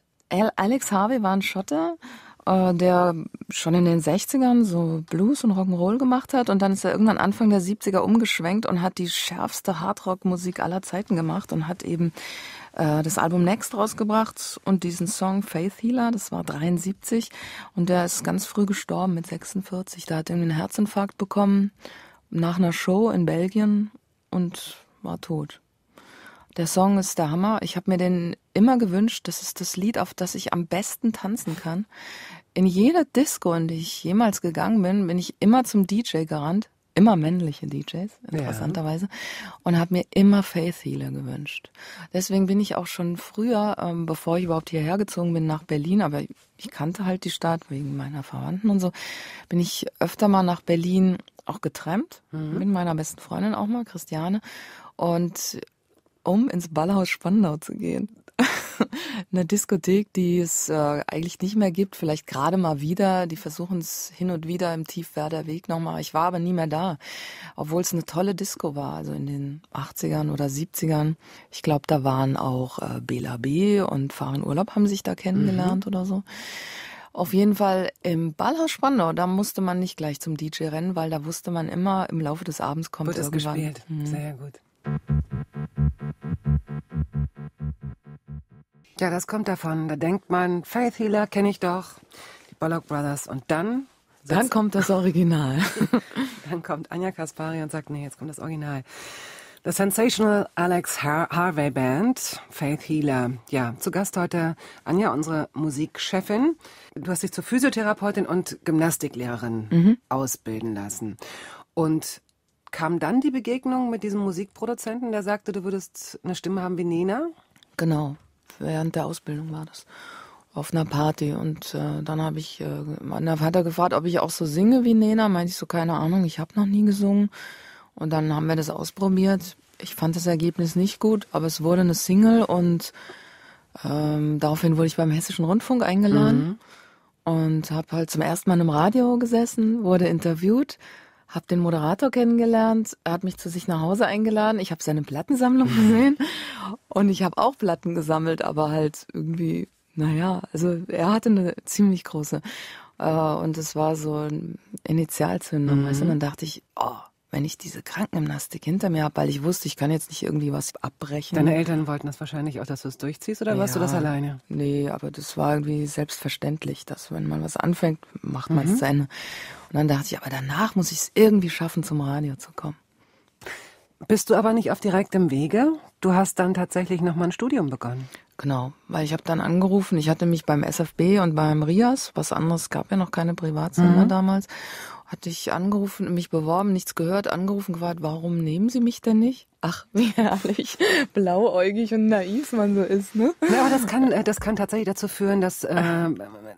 Alex Harvey war ein Schotter äh, der schon in den 60ern so Blues und Rock'n'Roll gemacht hat und dann ist er irgendwann Anfang der 70er umgeschwenkt und hat die schärfste Hardrock-Musik aller Zeiten gemacht und hat eben äh, das Album Next rausgebracht und diesen Song Faith Healer, das war 73 und der ist ganz früh gestorben mit 46, da hat er einen Herzinfarkt bekommen nach einer Show in Belgien und war tot. Der Song ist der Hammer. Ich habe mir den immer gewünscht. Das ist das Lied, auf das ich am besten tanzen kann. In jeder Disco, in die ich jemals gegangen bin, bin ich immer zum DJ gerannt. Immer männliche DJs, interessanterweise. Ja. Und habe mir immer Faith Healer gewünscht. Deswegen bin ich auch schon früher, ähm, bevor ich überhaupt hierher gezogen bin, nach Berlin, aber ich kannte halt die Stadt wegen meiner Verwandten und so, bin ich öfter mal nach Berlin auch getrennt. Mhm. Mit meiner besten Freundin auch mal, Christiane. Und um ins Ballhaus Spandau zu gehen. <laughs> Eine Diskothek, die es äh, eigentlich nicht mehr gibt, vielleicht gerade mal wieder. Die versuchen es hin und wieder im Tiefwerder Weg nochmal. Ich war aber nie mehr da, obwohl es eine tolle Disco war, also in den 80ern oder 70ern. Ich glaube, da waren auch äh, Bela B und Fahren Urlaub haben sich da kennengelernt mhm. oder so. Auf jeden Fall im Ballhaus Spandau, da musste man nicht gleich zum DJ rennen, weil da wusste man immer, im Laufe des Abends kommt Wird irgendwann. Gespielt. Mhm. Sehr gut. Ja, das kommt davon. Da denkt man, Faith Healer kenne ich doch, die Bollock Brothers. Und dann? Dann kommt das Original. <laughs> dann kommt Anja Kaspari und sagt, nee, jetzt kommt das Original. The Sensational Alex Har Harvey Band, Faith Healer. Ja, zu Gast heute Anja, unsere Musikchefin. Du hast dich zur Physiotherapeutin und Gymnastiklehrerin mhm. ausbilden lassen. Und kam dann die Begegnung mit diesem Musikproduzenten, der sagte, du würdest eine Stimme haben wie Nena? Genau, während der Ausbildung war das. Auf einer Party. Und äh, dann habe ich, äh, dann hat gefragt, ob ich auch so singe wie Nena. Meinte ich so, keine Ahnung, ich habe noch nie gesungen. Und dann haben wir das ausprobiert. Ich fand das Ergebnis nicht gut, aber es wurde eine Single und ähm, daraufhin wurde ich beim Hessischen Rundfunk eingeladen mhm. und habe halt zum ersten Mal im Radio gesessen, wurde interviewt habe den Moderator kennengelernt, er hat mich zu sich nach Hause eingeladen, ich habe seine Plattensammlung mhm. gesehen und ich habe auch Platten gesammelt, aber halt irgendwie, naja, also er hatte eine ziemlich große. Äh, und es war so ein Initialzündung, mhm. weißt du, und mhm. dann dachte ich, oh, wenn ich diese Krankengymnastik hinter mir habe, weil ich wusste, ich kann jetzt nicht irgendwie was abbrechen. Deine Eltern wollten das wahrscheinlich auch, dass du es durchziehst oder ja, warst du das alleine? Nee, aber das war irgendwie selbstverständlich, dass wenn man was anfängt, macht man es mhm. zu Und dann dachte ich, aber danach muss ich es irgendwie schaffen, zum Radio zu kommen. Bist du aber nicht auf direktem Wege? Du hast dann tatsächlich nochmal ein Studium begonnen. Genau, weil ich habe dann angerufen, ich hatte mich beim SFB und beim RIAS, was anderes gab ja noch keine Privatsender mhm. damals hatte ich angerufen mich beworben, nichts gehört, angerufen, gewartet, warum nehmen Sie mich denn nicht? Ach, wie herrlich blauäugig und naiv man so ist, ne? Ja, aber das kann, äh, das kann tatsächlich dazu führen, dass äh,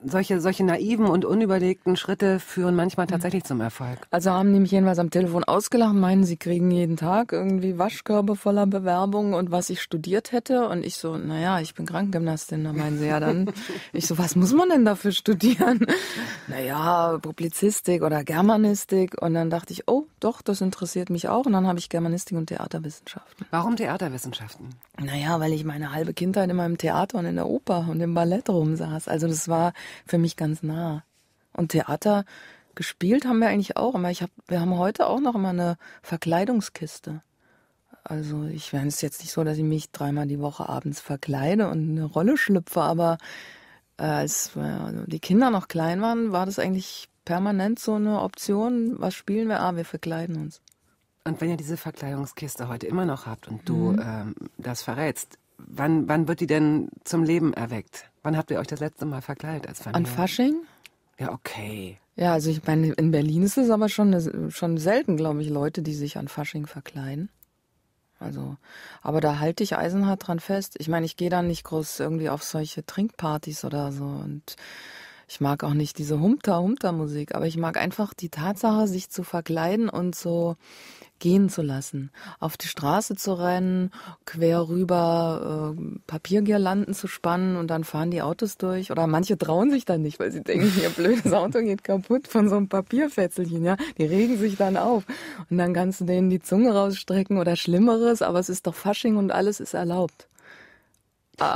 solche, solche naiven und unüberlegten Schritte führen manchmal mhm. tatsächlich zum Erfolg. Also haben die mich jedenfalls am Telefon ausgelacht, meinen, sie kriegen jeden Tag irgendwie Waschkörbe voller Bewerbungen und was ich studiert hätte. Und ich so, naja, ich bin Krankengymnastin. Da meinen sie, ja dann. <laughs> ich so, was muss man denn dafür studieren? Naja, Publizistik oder Germanistik. Und dann dachte ich, oh, doch, das interessiert mich auch. Und dann habe ich Germanistik und Theater Theaterwissenschaften. Warum Theaterwissenschaften? Naja, weil ich meine halbe Kindheit in meinem Theater und in der Oper und im Ballett rumsaß. Also das war für mich ganz nah. Und Theater gespielt haben wir eigentlich auch immer. Ich hab, wir haben heute auch noch immer eine Verkleidungskiste. Also ich meine, es ist jetzt nicht so, dass ich mich dreimal die Woche abends verkleide und eine Rolle schlüpfe, aber äh, als äh, also die Kinder noch klein waren, war das eigentlich permanent so eine Option. Was spielen wir? Ah, wir verkleiden uns. Und wenn ihr diese Verkleidungskiste heute immer noch habt und du mhm. ähm, das verrätst, wann, wann wird die denn zum Leben erweckt? Wann habt ihr euch das letzte Mal verkleidet als Familie? An Fasching? Ja, okay. Ja, also ich meine, in Berlin ist es aber schon, schon selten, glaube ich, Leute, die sich an Fasching verkleiden. Also, aber da halte ich eisenhart dran fest. Ich meine, ich gehe da nicht groß irgendwie auf solche Trinkpartys oder so und ich mag auch nicht diese Humter-Humter-Musik, aber ich mag einfach die Tatsache, sich zu verkleiden und so gehen zu lassen. Auf die Straße zu rennen, quer rüber äh, Papiergirlanden zu spannen und dann fahren die Autos durch. Oder manche trauen sich dann nicht, weil sie denken, ihr blödes Auto geht kaputt von so einem Papierfetzelchen. Ja? Die regen sich dann auf. Und dann kannst du denen die Zunge rausstrecken oder Schlimmeres, aber es ist doch Fasching und alles ist erlaubt.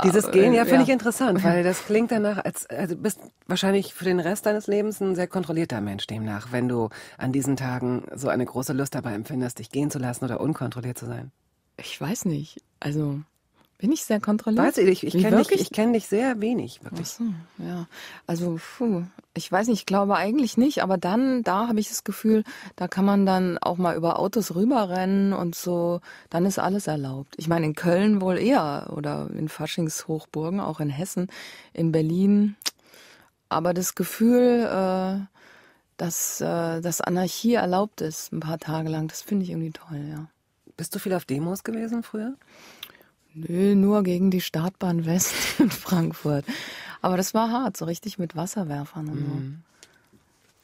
Dieses ah, Gehen, ja, äh, finde ja. ich interessant, weil das klingt danach, als also bist wahrscheinlich für den Rest deines Lebens ein sehr kontrollierter Mensch demnach, wenn du an diesen Tagen so eine große Lust dabei empfindest, dich gehen zu lassen oder unkontrolliert zu sein. Ich weiß nicht. Also bin ich sehr kontrolliert? Weiß ich, ich, ich kenne dich, kenn dich, sehr wenig, wirklich. Ach So, ja. Also, puh, ich weiß nicht, ich glaube eigentlich nicht, aber dann, da habe ich das Gefühl, da kann man dann auch mal über Autos rüberrennen und so, dann ist alles erlaubt. Ich meine, in Köln wohl eher oder in Faschingshochburgen, auch in Hessen, in Berlin. Aber das Gefühl, äh, dass, äh, dass Anarchie erlaubt ist, ein paar Tage lang, das finde ich irgendwie toll, ja. Bist du viel auf Demos gewesen früher? Nö, nur gegen die Startbahn West <laughs> in Frankfurt. Aber das war hart, so richtig mit Wasserwerfern und mhm.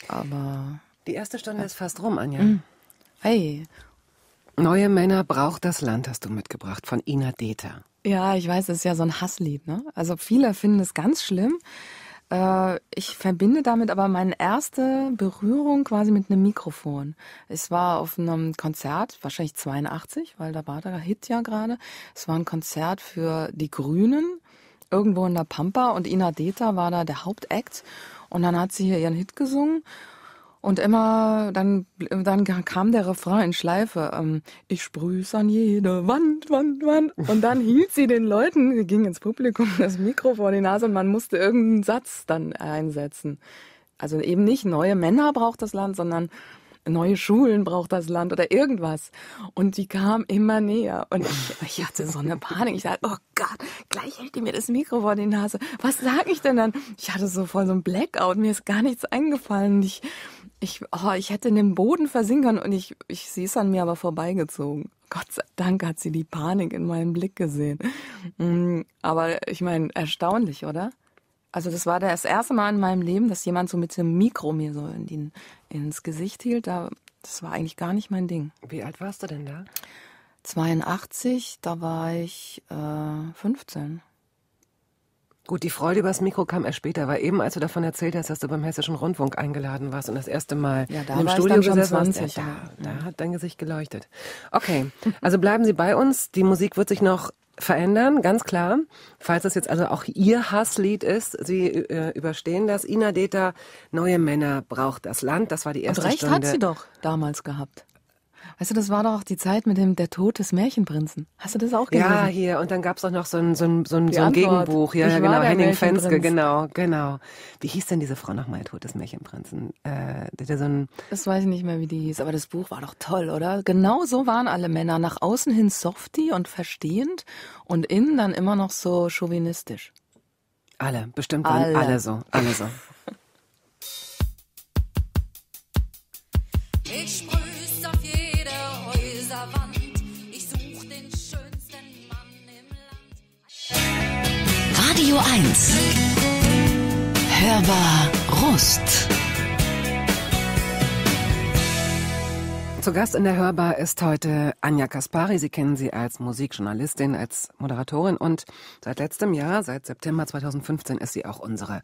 so. Aber. Die erste Stunde äh, ist fast rum, Anja. Mh. Hey. Neue Männer braucht das Land hast du mitgebracht von Ina Deter. Ja, ich weiß, das ist ja so ein Hasslied, ne? Also viele finden es ganz schlimm. Äh, ich verbinde damit aber meine erste Berührung quasi mit einem Mikrofon. Es war auf einem Konzert, wahrscheinlich 82, weil da war der Hit ja gerade. Es war ein Konzert für die Grünen irgendwo in der Pampa und Ina Deta war da der Hauptakt. Und dann hat sie hier ihren Hit gesungen und immer, dann, dann kam der Refrain in Schleife. Ähm, ich sprüß an jede Wand, Wand, Wand. Und dann <laughs> hielt sie den Leuten, sie ging ins Publikum, <laughs> das Mikro vor die Nase und man musste irgendeinen Satz dann einsetzen. Also eben nicht neue Männer braucht das Land, sondern neue Schulen braucht das Land oder irgendwas. Und die kam immer näher. Und ich, ich hatte so eine Panik. Ich dachte, oh Gott, gleich hält die mir das Mikro vor die Nase. Was sage ich denn dann? Ich hatte so voll so ein Blackout. Mir ist gar nichts eingefallen. Ich, ich, oh, ich hätte in den Boden versinken können und ich, ich sie ist an mir aber vorbeigezogen. Gott sei Dank hat sie die Panik in meinem Blick gesehen. Mm, aber ich meine, erstaunlich, oder? Also das war das erste Mal in meinem Leben, dass jemand so mit dem Mikro mir so in den, ins Gesicht hielt. Da, das war eigentlich gar nicht mein Ding. Wie alt warst du denn da? 82, da war ich äh, 15. Gut, die Freude übers Mikro kam erst später, weil eben als du davon erzählt hast, dass du beim Hessischen Rundfunk eingeladen warst und das erste Mal ja, da in einem Studio gesessen hast, ja, da, ja. da hat dein Gesicht geleuchtet. Okay, also bleiben Sie bei uns. Die Musik wird sich noch verändern, ganz klar. Falls das jetzt also auch Ihr Hasslied ist, Sie äh, überstehen das. Ina Deta, neue Männer braucht das Land. Das war die erste Und recht Stunde. hat sie doch damals gehabt. Weißt du, das war doch auch die Zeit mit dem Der Tod des Märchenprinzen. Hast du das auch gelesen? Ja, hier. Und dann gab es auch noch so ein, so ein, so ein, so ein Gegenbuch. Ja, ich ja genau. Henning Fenske, genau, genau. Wie hieß denn diese Frau nochmal, Tod des Märchenprinzen? Äh, der so ein das weiß ich nicht mehr, wie die hieß. Aber das Buch war doch toll, oder? Genau so waren alle Männer. Nach außen hin softy und verstehend und innen dann immer noch so chauvinistisch. Alle, bestimmt waren alle, so. Alle so. <laughs> ich sprühe Radio 1. Hörbar Rust. Zu Gast in der Hörbar ist heute Anja Kaspari. Sie kennen sie als Musikjournalistin, als Moderatorin und seit letztem Jahr, seit September 2015, ist sie auch unsere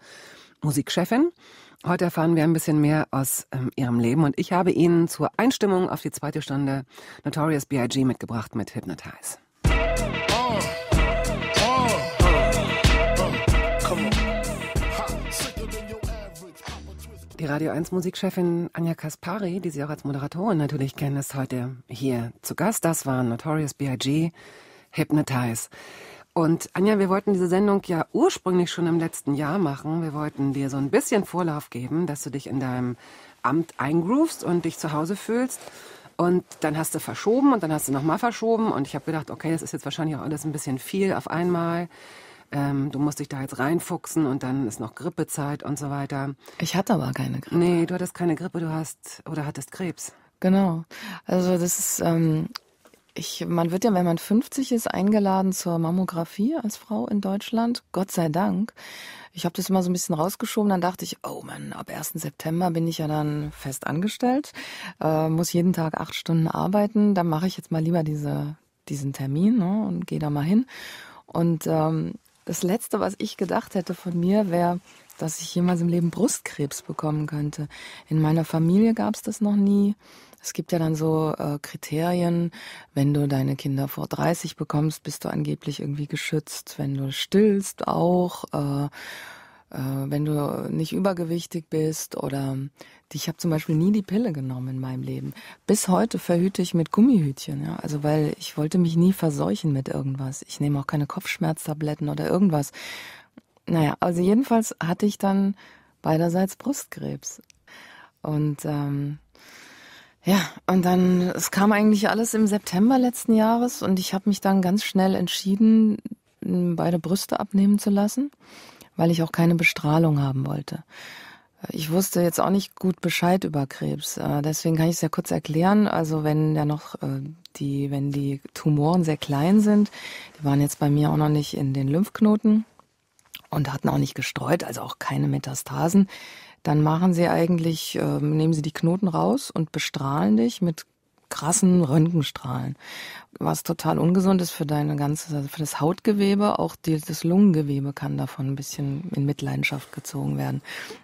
Musikchefin. Heute erfahren wir ein bisschen mehr aus ähm, ihrem Leben und ich habe Ihnen zur Einstimmung auf die zweite Stunde Notorious B.I.G. mitgebracht mit Hypnotize. Die Radio 1 Musikchefin Anja Kaspari, die Sie auch als Moderatorin natürlich kennen, ist heute hier zu Gast. Das war Notorious B.I.G., Hypnotize. Und Anja, wir wollten diese Sendung ja ursprünglich schon im letzten Jahr machen. Wir wollten dir so ein bisschen Vorlauf geben, dass du dich in deinem Amt eingroovst und dich zu Hause fühlst. Und dann hast du verschoben und dann hast du nochmal verschoben. Und ich habe gedacht, okay, das ist jetzt wahrscheinlich auch alles ein bisschen viel auf einmal ähm, du musst dich da jetzt reinfuchsen und dann ist noch Grippezeit und so weiter. Ich hatte aber keine Grippe. Nee, du hattest keine Grippe, du hast oder hattest Krebs. Genau. Also das ist, ähm, ich, man wird ja, wenn man 50 ist, eingeladen zur Mammographie als Frau in Deutschland. Gott sei Dank. Ich habe das immer so ein bisschen rausgeschoben. Dann dachte ich, oh Mann, ab 1. September bin ich ja dann fest angestellt, äh, muss jeden Tag acht Stunden arbeiten. Dann mache ich jetzt mal lieber diese, diesen Termin ne, und gehe da mal hin. Und ähm, das Letzte, was ich gedacht hätte von mir, wäre, dass ich jemals im Leben Brustkrebs bekommen könnte. In meiner Familie gab es das noch nie. Es gibt ja dann so äh, Kriterien, wenn du deine Kinder vor 30 bekommst, bist du angeblich irgendwie geschützt, wenn du stillst auch. Äh, äh, wenn du nicht übergewichtig bist oder ich habe zum Beispiel nie die Pille genommen in meinem Leben. Bis heute verhüte ich mit Gummihütchen, ja. Also weil ich wollte mich nie verseuchen mit irgendwas. Ich nehme auch keine Kopfschmerztabletten oder irgendwas. Naja, also jedenfalls hatte ich dann beiderseits Brustkrebs. Und ähm, ja, und dann, es kam eigentlich alles im September letzten Jahres und ich habe mich dann ganz schnell entschieden, beide Brüste abnehmen zu lassen weil ich auch keine Bestrahlung haben wollte. Ich wusste jetzt auch nicht gut Bescheid über Krebs. Äh, deswegen kann ich es ja kurz erklären. Also wenn ja noch äh, die, wenn die Tumoren sehr klein sind, die waren jetzt bei mir auch noch nicht in den Lymphknoten und hatten auch nicht gestreut, also auch keine Metastasen, dann machen sie eigentlich, ähm, nehmen sie die Knoten raus und bestrahlen dich mit krassen Röntgenstrahlen, was total ungesund ist für deine ganze, also für das Hautgewebe, auch die, das Lungengewebe kann davon ein bisschen in Mitleidenschaft gezogen werden.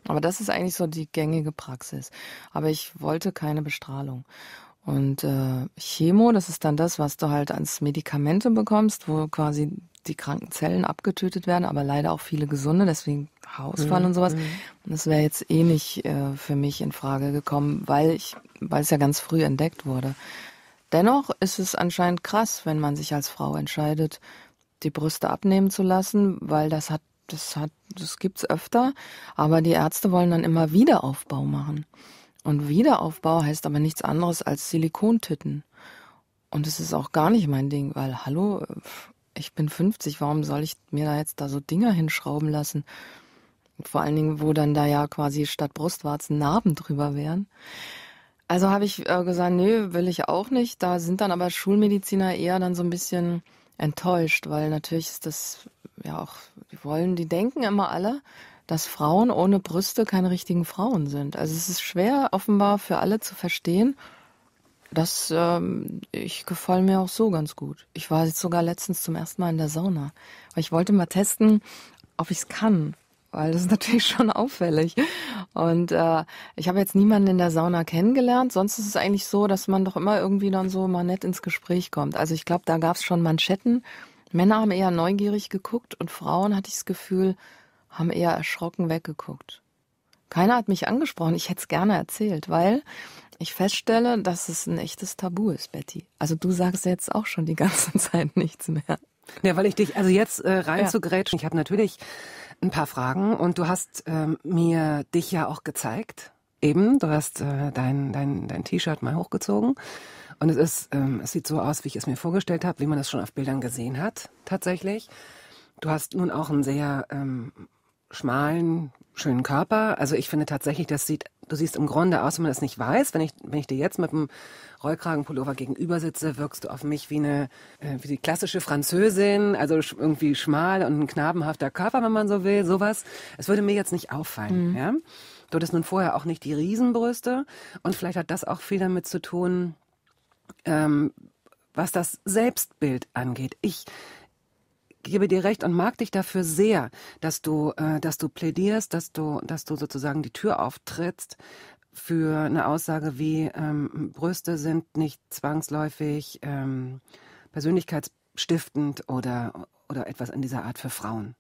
Aber das ist eigentlich so die gängige Praxis. Aber ich wollte keine Bestrahlung. Und äh, Chemo, das ist dann das, was du halt als Medikamente bekommst, wo quasi die kranken Zellen abgetötet werden, aber leider auch viele gesunde, deswegen Haarausfall mhm. und sowas. Mhm. Und das wäre jetzt eh nicht äh, für mich in Frage gekommen, weil ich, weil es ja ganz früh entdeckt wurde. Dennoch ist es anscheinend krass, wenn man sich als Frau entscheidet, die Brüste abnehmen zu lassen, weil das hat, das hat, das gibt's öfter. Aber die Ärzte wollen dann immer Wiederaufbau machen. Und Wiederaufbau heißt aber nichts anderes als Silikontitten. Und es ist auch gar nicht mein Ding, weil hallo, äh, ich bin 50, warum soll ich mir da jetzt da so Dinger hinschrauben lassen? Vor allen Dingen, wo dann da ja quasi statt Brustwarzen Narben drüber wären. Also habe ich äh, gesagt, nee, will ich auch nicht. Da sind dann aber Schulmediziner eher dann so ein bisschen enttäuscht, weil natürlich ist das ja auch, die wollen, die denken immer alle, dass Frauen ohne Brüste keine richtigen Frauen sind. Also es ist schwer offenbar für alle zu verstehen, das, ähm, ich gefall mir auch so ganz gut. Ich war jetzt sogar letztens zum ersten Mal in der Sauna. Weil ich wollte mal testen, ob ich es kann. Weil das ist <laughs> natürlich schon auffällig. Und äh, ich habe jetzt niemanden in der Sauna kennengelernt. Sonst ist es eigentlich so, dass man doch immer irgendwie dann so mal nett ins Gespräch kommt. Also ich glaube, da gab es schon Manschetten. Männer haben eher neugierig geguckt und Frauen, hatte ich das Gefühl, haben eher erschrocken weggeguckt. Keiner hat mich angesprochen. Ich hätte es gerne erzählt, weil ich feststelle, dass es ein echtes Tabu ist, Betty. Also du sagst jetzt auch schon die ganze <laughs> Zeit nichts mehr. Ja, weil ich dich, also jetzt äh, rein ja. zu grätschen, ich habe natürlich ein paar Fragen und du hast ähm, mir dich ja auch gezeigt. Eben, du hast äh, dein, dein, dein T-Shirt mal hochgezogen. Und es ist, ähm, es sieht so aus, wie ich es mir vorgestellt habe, wie man das schon auf Bildern gesehen hat, tatsächlich. Du hast nun auch ein sehr ähm, schmalen, schönen Körper. Also ich finde tatsächlich, das sieht, du siehst im Grunde aus, wenn man das nicht weiß. Wenn ich, wenn ich dir jetzt mit dem Rollkragenpullover gegenüber sitze, wirkst du auf mich wie eine, äh, wie die klassische Französin, also irgendwie schmal und ein knabenhafter Körper, wenn man so will, sowas. Es würde mir jetzt nicht auffallen, mhm. ja. Du hattest nun vorher auch nicht die Riesenbrüste und vielleicht hat das auch viel damit zu tun, ähm, was das Selbstbild angeht. Ich gebe dir recht und mag dich dafür sehr, dass du, äh, dass du plädierst, dass du, dass du sozusagen die Tür auftrittst für eine Aussage wie ähm, Brüste sind nicht zwangsläufig ähm, persönlichkeitsstiftend oder, oder etwas in dieser Art für Frauen.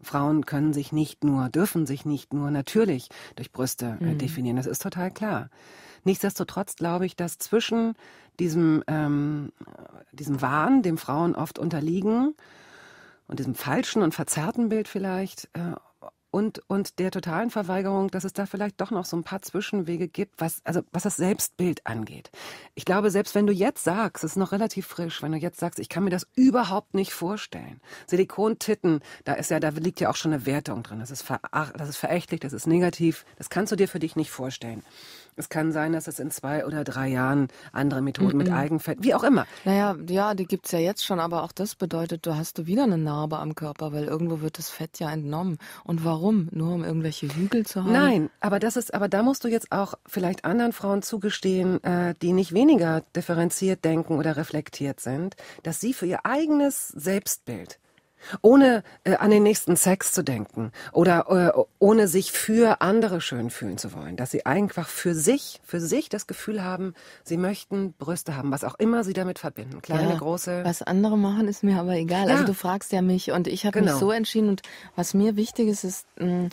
Frauen können sich nicht nur, dürfen sich nicht nur natürlich durch Brüste äh, mhm. definieren. Das ist total klar. Nichtsdestotrotz glaube ich, dass zwischen diesem, ähm, diesem Wahn, dem Frauen oft unterliegen, und diesem falschen und verzerrten Bild vielleicht äh, und, und der totalen Verweigerung, dass es da vielleicht doch noch so ein paar Zwischenwege gibt, was, also was das Selbstbild angeht. Ich glaube, selbst wenn du jetzt sagst, es ist noch relativ frisch, wenn du jetzt sagst, ich kann mir das überhaupt nicht vorstellen. Silikontitten, da ist ja, da liegt ja auch schon eine Wertung drin. Das ist, veracht, das ist verächtlich, das ist negativ. Das kannst du dir für dich nicht vorstellen. Es kann sein, dass es in zwei oder drei Jahren andere Methoden mm -mm. mit Eigenfett, wie auch immer. Naja, ja, die gibt's ja jetzt schon, aber auch das bedeutet, du hast du wieder eine Narbe am Körper, weil irgendwo wird das Fett ja entnommen. Und warum? Nur um irgendwelche Hügel zu haben? Nein, aber das ist, aber da musst du jetzt auch vielleicht anderen Frauen zugestehen, äh, die nicht weniger differenziert denken oder reflektiert sind, dass sie für ihr eigenes Selbstbild ohne äh, an den nächsten Sex zu denken oder äh, ohne sich für andere schön fühlen zu wollen, dass sie einfach für sich, für sich das Gefühl haben, sie möchten Brüste haben, was auch immer sie damit verbinden. Kleine, ja, große. Was andere machen, ist mir aber egal. Also ja. Also du fragst ja mich und ich habe genau. mich so entschieden und was mir wichtig ist, ist, mh, mm,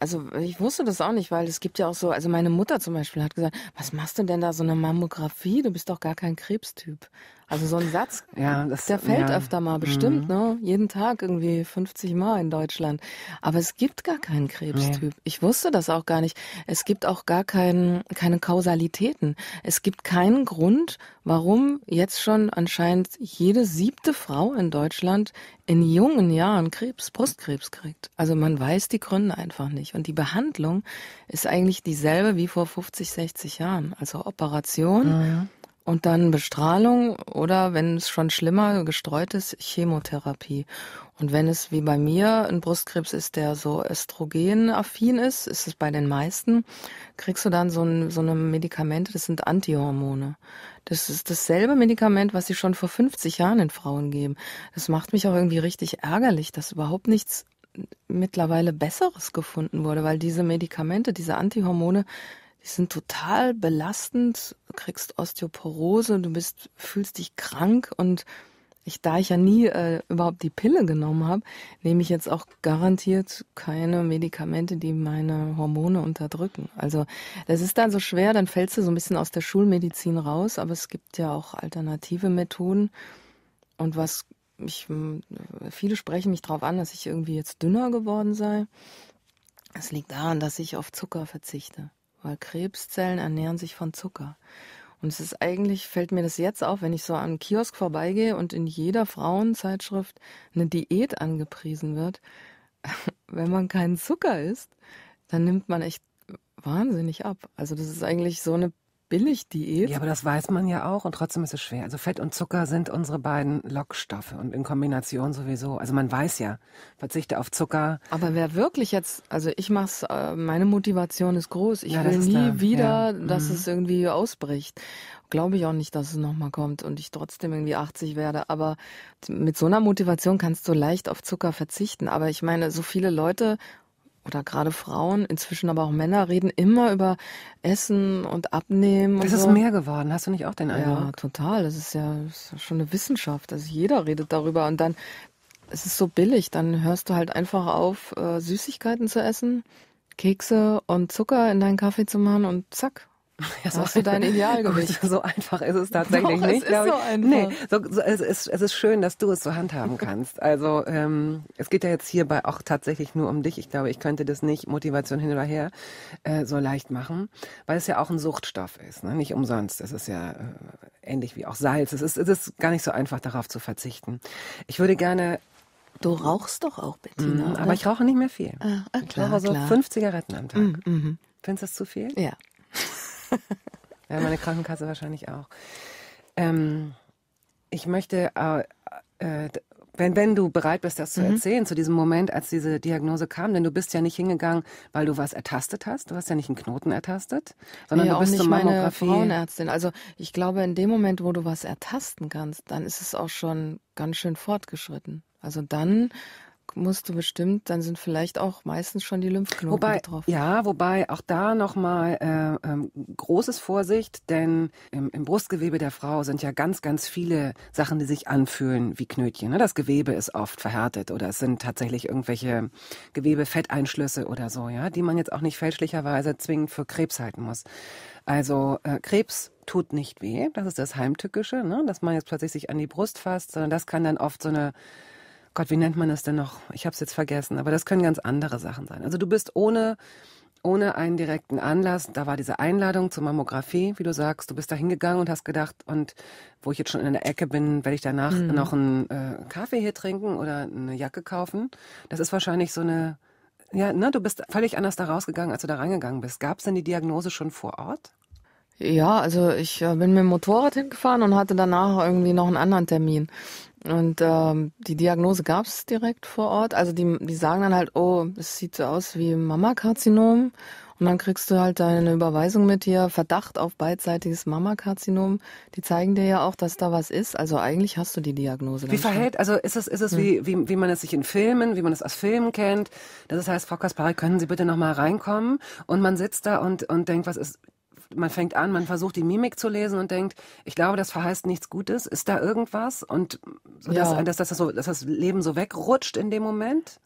also ich wusste das auch nicht, weil es gibt ja auch so, also meine Mutter zum Beispiel hat gesagt, was machst du denn da so eine Mammographie? Du bist doch gar kein Krebstyp. Also so ein Satz, ja, das, der fällt ja. öfter mal mhm. bestimmt, mhm. ne? Jeden Tag irgendwie 50 Mal in Deutschland. Aber es gibt gar keinen Krebstyp. Nee. Ich wusste das auch gar nicht. Es gibt auch gar keinen, keine Kausalitäten. Es gibt keinen Grund, warum jetzt schon anscheinend jede siebte Frau in Deutschland in jungen Jahren Krebs, Brustkrebs kriegt. Also man weiß die Gründe einfach nicht. Und die Behandlung ist eigentlich dieselbe wie vor 50, 60 Jahren. Also Operation. Mhm und dann Bestrahlung oder, wenn es schon schlimmer gestreut ist, Chemotherapie. Und wenn es wie bei mir ein Brustkrebs ist, der so östrogenaffin ist, ist es bei den meisten, kriegst du dann so, ein, so eine Medikamente, das sind Antihormone. Das ist dasselbe Medikament, was sie schon vor 50 Jahren in Frauen geben. Das macht mich auch irgendwie richtig ärgerlich, dass überhaupt nichts mittlerweile Besseres gefunden wurde, weil diese Medikamente, diese Antihormone die sind total belastend, du kriegst Osteoporose, du bist, fühlst dich krank und ich, da ich ja nie äh, überhaupt die Pille genommen habe, nehme ich jetzt auch garantiert keine Medikamente, die meine Hormone unterdrücken. Also das ist dann so schwer, dann fällst du so ein bisschen aus der Schulmedizin raus, aber es gibt ja auch alternative Methoden. Und was mich, äh, viele sprechen mich darauf an, dass ich irgendwie jetzt dünner geworden sei. Es liegt daran, dass ich auf Zucker verzichte. Weil Krebszellen ernähren sich von Zucker. Und es ist eigentlich, fällt mir das jetzt auf, wenn ich so am Kiosk vorbeigehe und in jeder Frauenzeitschrift eine Diät angepriesen wird. <laughs> wenn man keinen Zucker isst, dann nimmt man echt wahnsinnig ab. Also das ist eigentlich so eine Billigdiät. Ja, aber das weiß man ja auch und trotzdem ist es schwer. Also Fett und Zucker sind unsere beiden Lockstoffe und in Kombination sowieso. Also man weiß ja, verzichte auf Zucker. Aber wer wirklich jetzt, also ich mach's, äh, meine Motivation ist groß. Ich ja, will nie da. wieder, ja. dass mhm. es irgendwie ausbricht. Glaube ich auch nicht, dass es nochmal kommt und ich trotzdem irgendwie 80 werde. Aber mit so einer Motivation kannst du leicht auf Zucker verzichten. Aber ich meine, so viele Leute oder gerade Frauen, inzwischen aber auch Männer, reden immer über Essen und Abnehmen. Das und ist so. mehr geworden, hast du nicht auch den Eindruck? Ja, total. Das ist ja, das ist schon eine Wissenschaft. Also jeder redet darüber und dann, es ist so billig, dann hörst du halt einfach auf, äh, Süßigkeiten zu essen, Kekse und Zucker in deinen Kaffee zu machen und zack, das hast du dein Idealgewicht? Gut, so einfach ist es tatsächlich Doch, nicht. Es ist ich. so einfach. Nee, so, so, es, ist, es ist schön, dass du es so handhaben kannst. Also ähm, es geht ja jetzt hierbei auch tatsächlich nur um dich. Ich glaube, ich könnte das nicht, Motivation hin oder her, äh, so leicht machen, weil es ja auch ein Suchtstoff ist. Ne? Nicht umsonst. Es ist ja äh, ähnlich wie auch Salz. Es ist, es ist gar nicht so einfach, darauf zu verzichten. Ich würde gerne Du rauchst doch auch, Bettina. Mm, aber ich rauche nicht mehr viel. Ah, ah, klar, ich rauche so klar. fünf Zigaretten am Tag. Mm, mm -hmm. Findest du das zu viel? Ja. <laughs> ja, meine Krankenkasse wahrscheinlich auch. Ähm, ich möchte, äh, äh, wenn, wenn du bereit bist, das zu mhm. erzählen, zu diesem Moment, als diese Diagnose kam, denn du bist ja nicht hingegangen, weil du was ertastet hast, du hast ja nicht einen Knoten ertastet, sondern nee, du bist auch nicht meine Frauenärztin. Also ich glaube, in dem Moment, wo du was ertasten kannst, dann ist es auch schon ganz schön fortgeschritten. Also dann musst du bestimmt, dann sind vielleicht auch meistens schon die Lymphknoten wobei, betroffen. Ja, wobei auch da nochmal äh, ähm, großes Vorsicht, denn im, im, Brustgewebe der Frau sind ja ganz, ganz viele Sachen, die sich anfühlen wie Knötchen. Ne? Das Gewebe ist oft verhärtet oder es sind tatsächlich irgendwelche Gewebefetteinschlüsse oder so, ja, die man jetzt auch nicht fälschlicherweise zwingend für Krebs halten muss. Also äh, Krebs tut nicht weh, das ist das Heimtückische, ne? dass man jetzt plötzlich sich an die Brust fasst, sondern das kann dann oft so eine Gott, wie nennt man das denn noch? Ich habe es jetzt vergessen, aber das können ganz andere Sachen sein. Also du bist ohne ohne einen direkten Anlass. Da war diese Einladung zur Mammographie, wie du sagst. Du bist da hingegangen und hast gedacht, und wo ich jetzt schon in der Ecke bin, werde ich danach mhm. noch einen äh, Kaffee hier trinken oder eine Jacke kaufen. Das ist wahrscheinlich so eine, ja, ne, du bist völlig anders da rausgegangen, als du da reingegangen bist. Gab es denn die Diagnose schon vor Ort? Ja, also ich äh, bin mit dem Motorrad hingefahren und hatte danach irgendwie noch einen anderen Termin. Und ähm, die Diagnose gab es direkt vor Ort. Also die, die sagen dann halt, oh, es sieht so aus wie Mammakarzinom. Und dann kriegst du halt deine Überweisung mit hier, Verdacht auf beidseitiges Mammakarzinom. Die zeigen dir ja auch, dass da was ist. Also eigentlich hast du die Diagnose. Wie verhält, schon. also ist es, ist es hm. wie, wie, wie man es sich in Filmen, wie man es aus Filmen kennt. Das heißt, Frau Kaspari, können Sie bitte nochmal reinkommen? Und man sitzt da und, und denkt, was ist, man fängt an, man versucht die Mimik zu lesen und denkt, ich glaube, das verheißt nichts Gutes. Ist da irgendwas? Und so, ja. dass, dass, das so, dass das Leben so wegrutscht in dem Moment?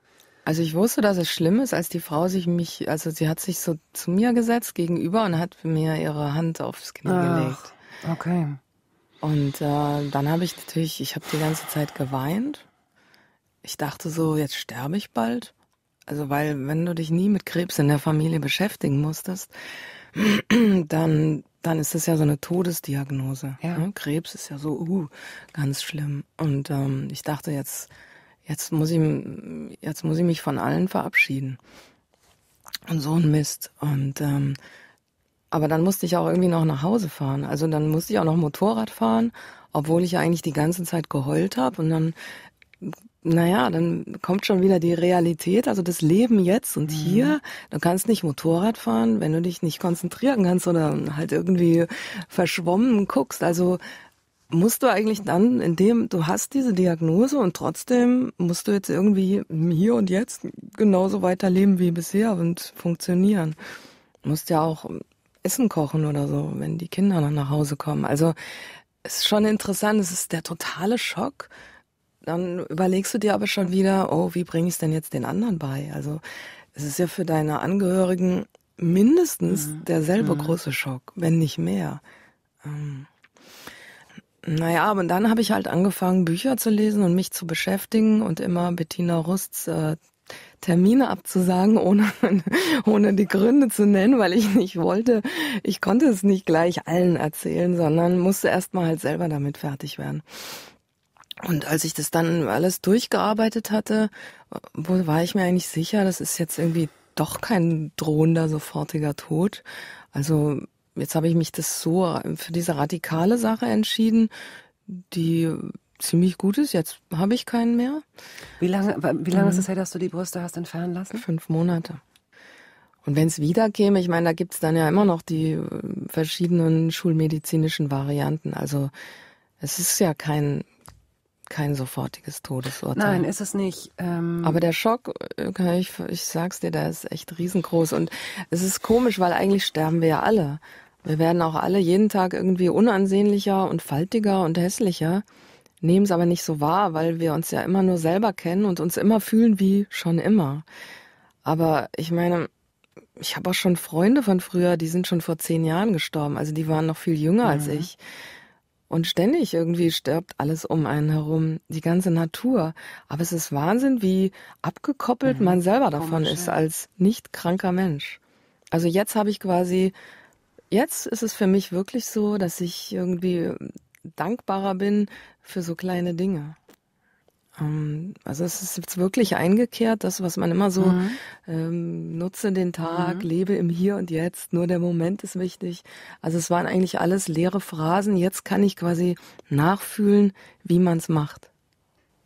Also ich wusste, dass es schlimm ist, als die Frau sich mich, also sie hat sich so zu mir gesetzt gegenüber und hat mir ihre Hand aufs Knie Ach, gelegt. Okay. Und äh, dann habe ich natürlich, ich habe die ganze Zeit geweint. Ich dachte so, jetzt sterbe ich bald. Also weil, wenn du dich nie mit Krebs in der Familie beschäftigen musstest, <clears throat> dann, dann ist das ja so eine Todesdiagnose. Ja. Ne? Krebs ist ja so uh, ganz schlimm. Und ähm, ich dachte, jetzt, jetzt, muss ich, jetzt muss ich mich von allen verabschieden. Und so ein Mist. Und ähm, aber dann musste ich auch irgendwie noch nach Hause fahren. Also dann musste ich auch noch Motorrad fahren, obwohl ich eigentlich die ganze Zeit geheult habe. Und dann naja, dann kommt schon wieder die Realität, also das Leben jetzt und mhm. hier. Du kannst nicht Motorrad fahren, wenn du dich nicht konzentrieren kannst oder halt irgendwie verschwommen guckst. Also musst du eigentlich dann, indem du hast diese Diagnose und trotzdem musst du jetzt irgendwie hier und jetzt genauso weiterleben wie bisher und funktionieren. Du musst ja auch Essen kochen oder so, wenn die Kinder noch nach Hause kommen. Also ist schon interessant, es ist der totale Schock dann überlegst du dir aber schon wieder, oh, wie bringe ich es denn jetzt den anderen bei? Also es ist ja für deine Angehörigen mindestens mhm. derselbe mhm. große Schock, wenn nicht mehr. Ähm, naja, aber dann habe ich halt angefangen, Bücher zu lesen und mich zu beschäftigen und immer Bettina Rusts äh, Termine abzusagen, ohne, <laughs> ohne die Gründe zu nennen, weil ich nicht wollte. Ich konnte es nicht gleich allen erzählen, sondern musste erstmal halt selber damit fertig werden. Und als ich das dann alles durchgearbeitet hatte, wo war ich mir eigentlich sicher, das ist jetzt irgendwie doch kein drohender sofortiger Tod. Also jetzt habe ich mich das so für diese radikale Sache entschieden, die ziemlich gut ist. Jetzt habe ich keinen mehr. Wie lange, wie lange ist mhm. es her, dass du die Brüste hast entfernen lassen? Fünf Monate. Und wenn es wiederkäme, ich meine, da gibt es dann ja immer noch die äh, verschiedenen schulmedizinischen Varianten. Also es ist ja kein kein sofortiges Todesurteil. Nein, ist es nicht. Ähm Aber der Schock, äh, ich, ich sag's dir, der ist echt riesengroß. Und es ist komisch, weil eigentlich sterben wir ja alle. Wir werden auch alle jeden Tag irgendwie unansehnlicher und faltiger und hässlicher, nehmen es aber nicht so wahr, weil wir uns ja immer nur selber kennen und uns immer fühlen wie schon immer. Aber ich meine, ich habe auch schon Freunde von früher, die sind schon vor zehn Jahren gestorben. Also die waren noch viel jünger mhm. als ich. Und ständig irgendwie stirbt alles um einen herum, die ganze Natur. Aber es ist Wahnsinn, wie abgekoppelt mhm. man selber davon Komisch, ist als nicht kranker Mensch. Also jetzt habe ich quasi, jetzt ist es für mich wirklich so, dass ich irgendwie dankbarer bin für so kleine Dinge. Ähm, also es ist jetzt wirklich eingekehrt, das, was man immer so mhm. ähm, nutze den Tag, mhm. lebe im Hier und Jetzt, nur der Moment ist wichtig. Also es waren eigentlich alles leere Phrasen. Jetzt kann ich quasi nachfühlen, wie man es macht.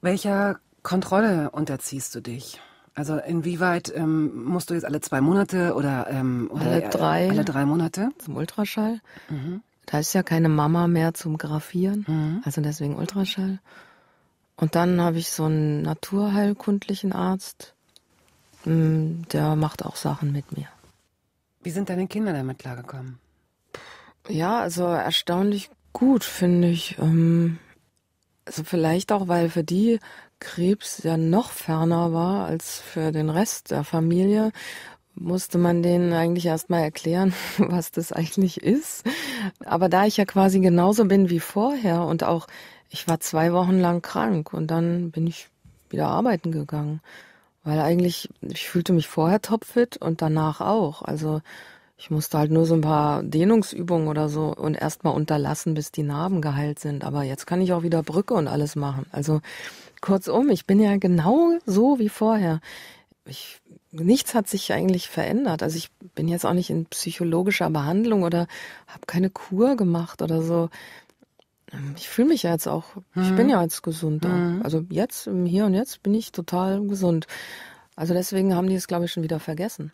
Welcher Kontrolle unterziehst du dich? Also inwieweit ähm, musst du jetzt alle zwei Monate oder, ähm, oder alle, drei, alle drei Monate? Zum Ultraschall. Mhm. Da ist ja keine Mama mehr zum Grafieren, mhm. also deswegen Ultraschall. Und dann habe ich so einen naturheilkundlichen Arzt, mm, der macht auch Sachen mit mir. Wie sind deine Kinder damit klargekommen? Ja, also erstaunlich gut, finde ich. Ähm, also vielleicht auch, weil für die Krebs ja noch ferner war als für den Rest der Familie, musste man denen eigentlich erstmal erklären, <laughs> was das eigentlich ist. Aber da ich ja quasi genauso bin wie vorher und auch ich war zwei Wochen lang krank und dann bin ich wieder arbeiten gegangen. Weil eigentlich, ich fühlte mich vorher topfit und danach auch. Also ich musste halt nur so ein paar Dehnungsübungen oder so und erstmal unterlassen, bis die Narben geheilt sind. Aber jetzt kann ich auch wieder Brücke und alles machen. Also kurzum, ich bin ja genau so wie vorher. Ich, nichts hat sich eigentlich verändert. Also ich bin jetzt auch nicht in psychologischer Behandlung oder habe keine Kur gemacht oder so. Ähm, ich fühle mich ja jetzt auch, mhm. ich bin ja jetzt gesund. Mhm. Also jetzt, hier und jetzt bin ich total gesund. Also deswegen haben die es, glaube ich, schon wieder vergessen.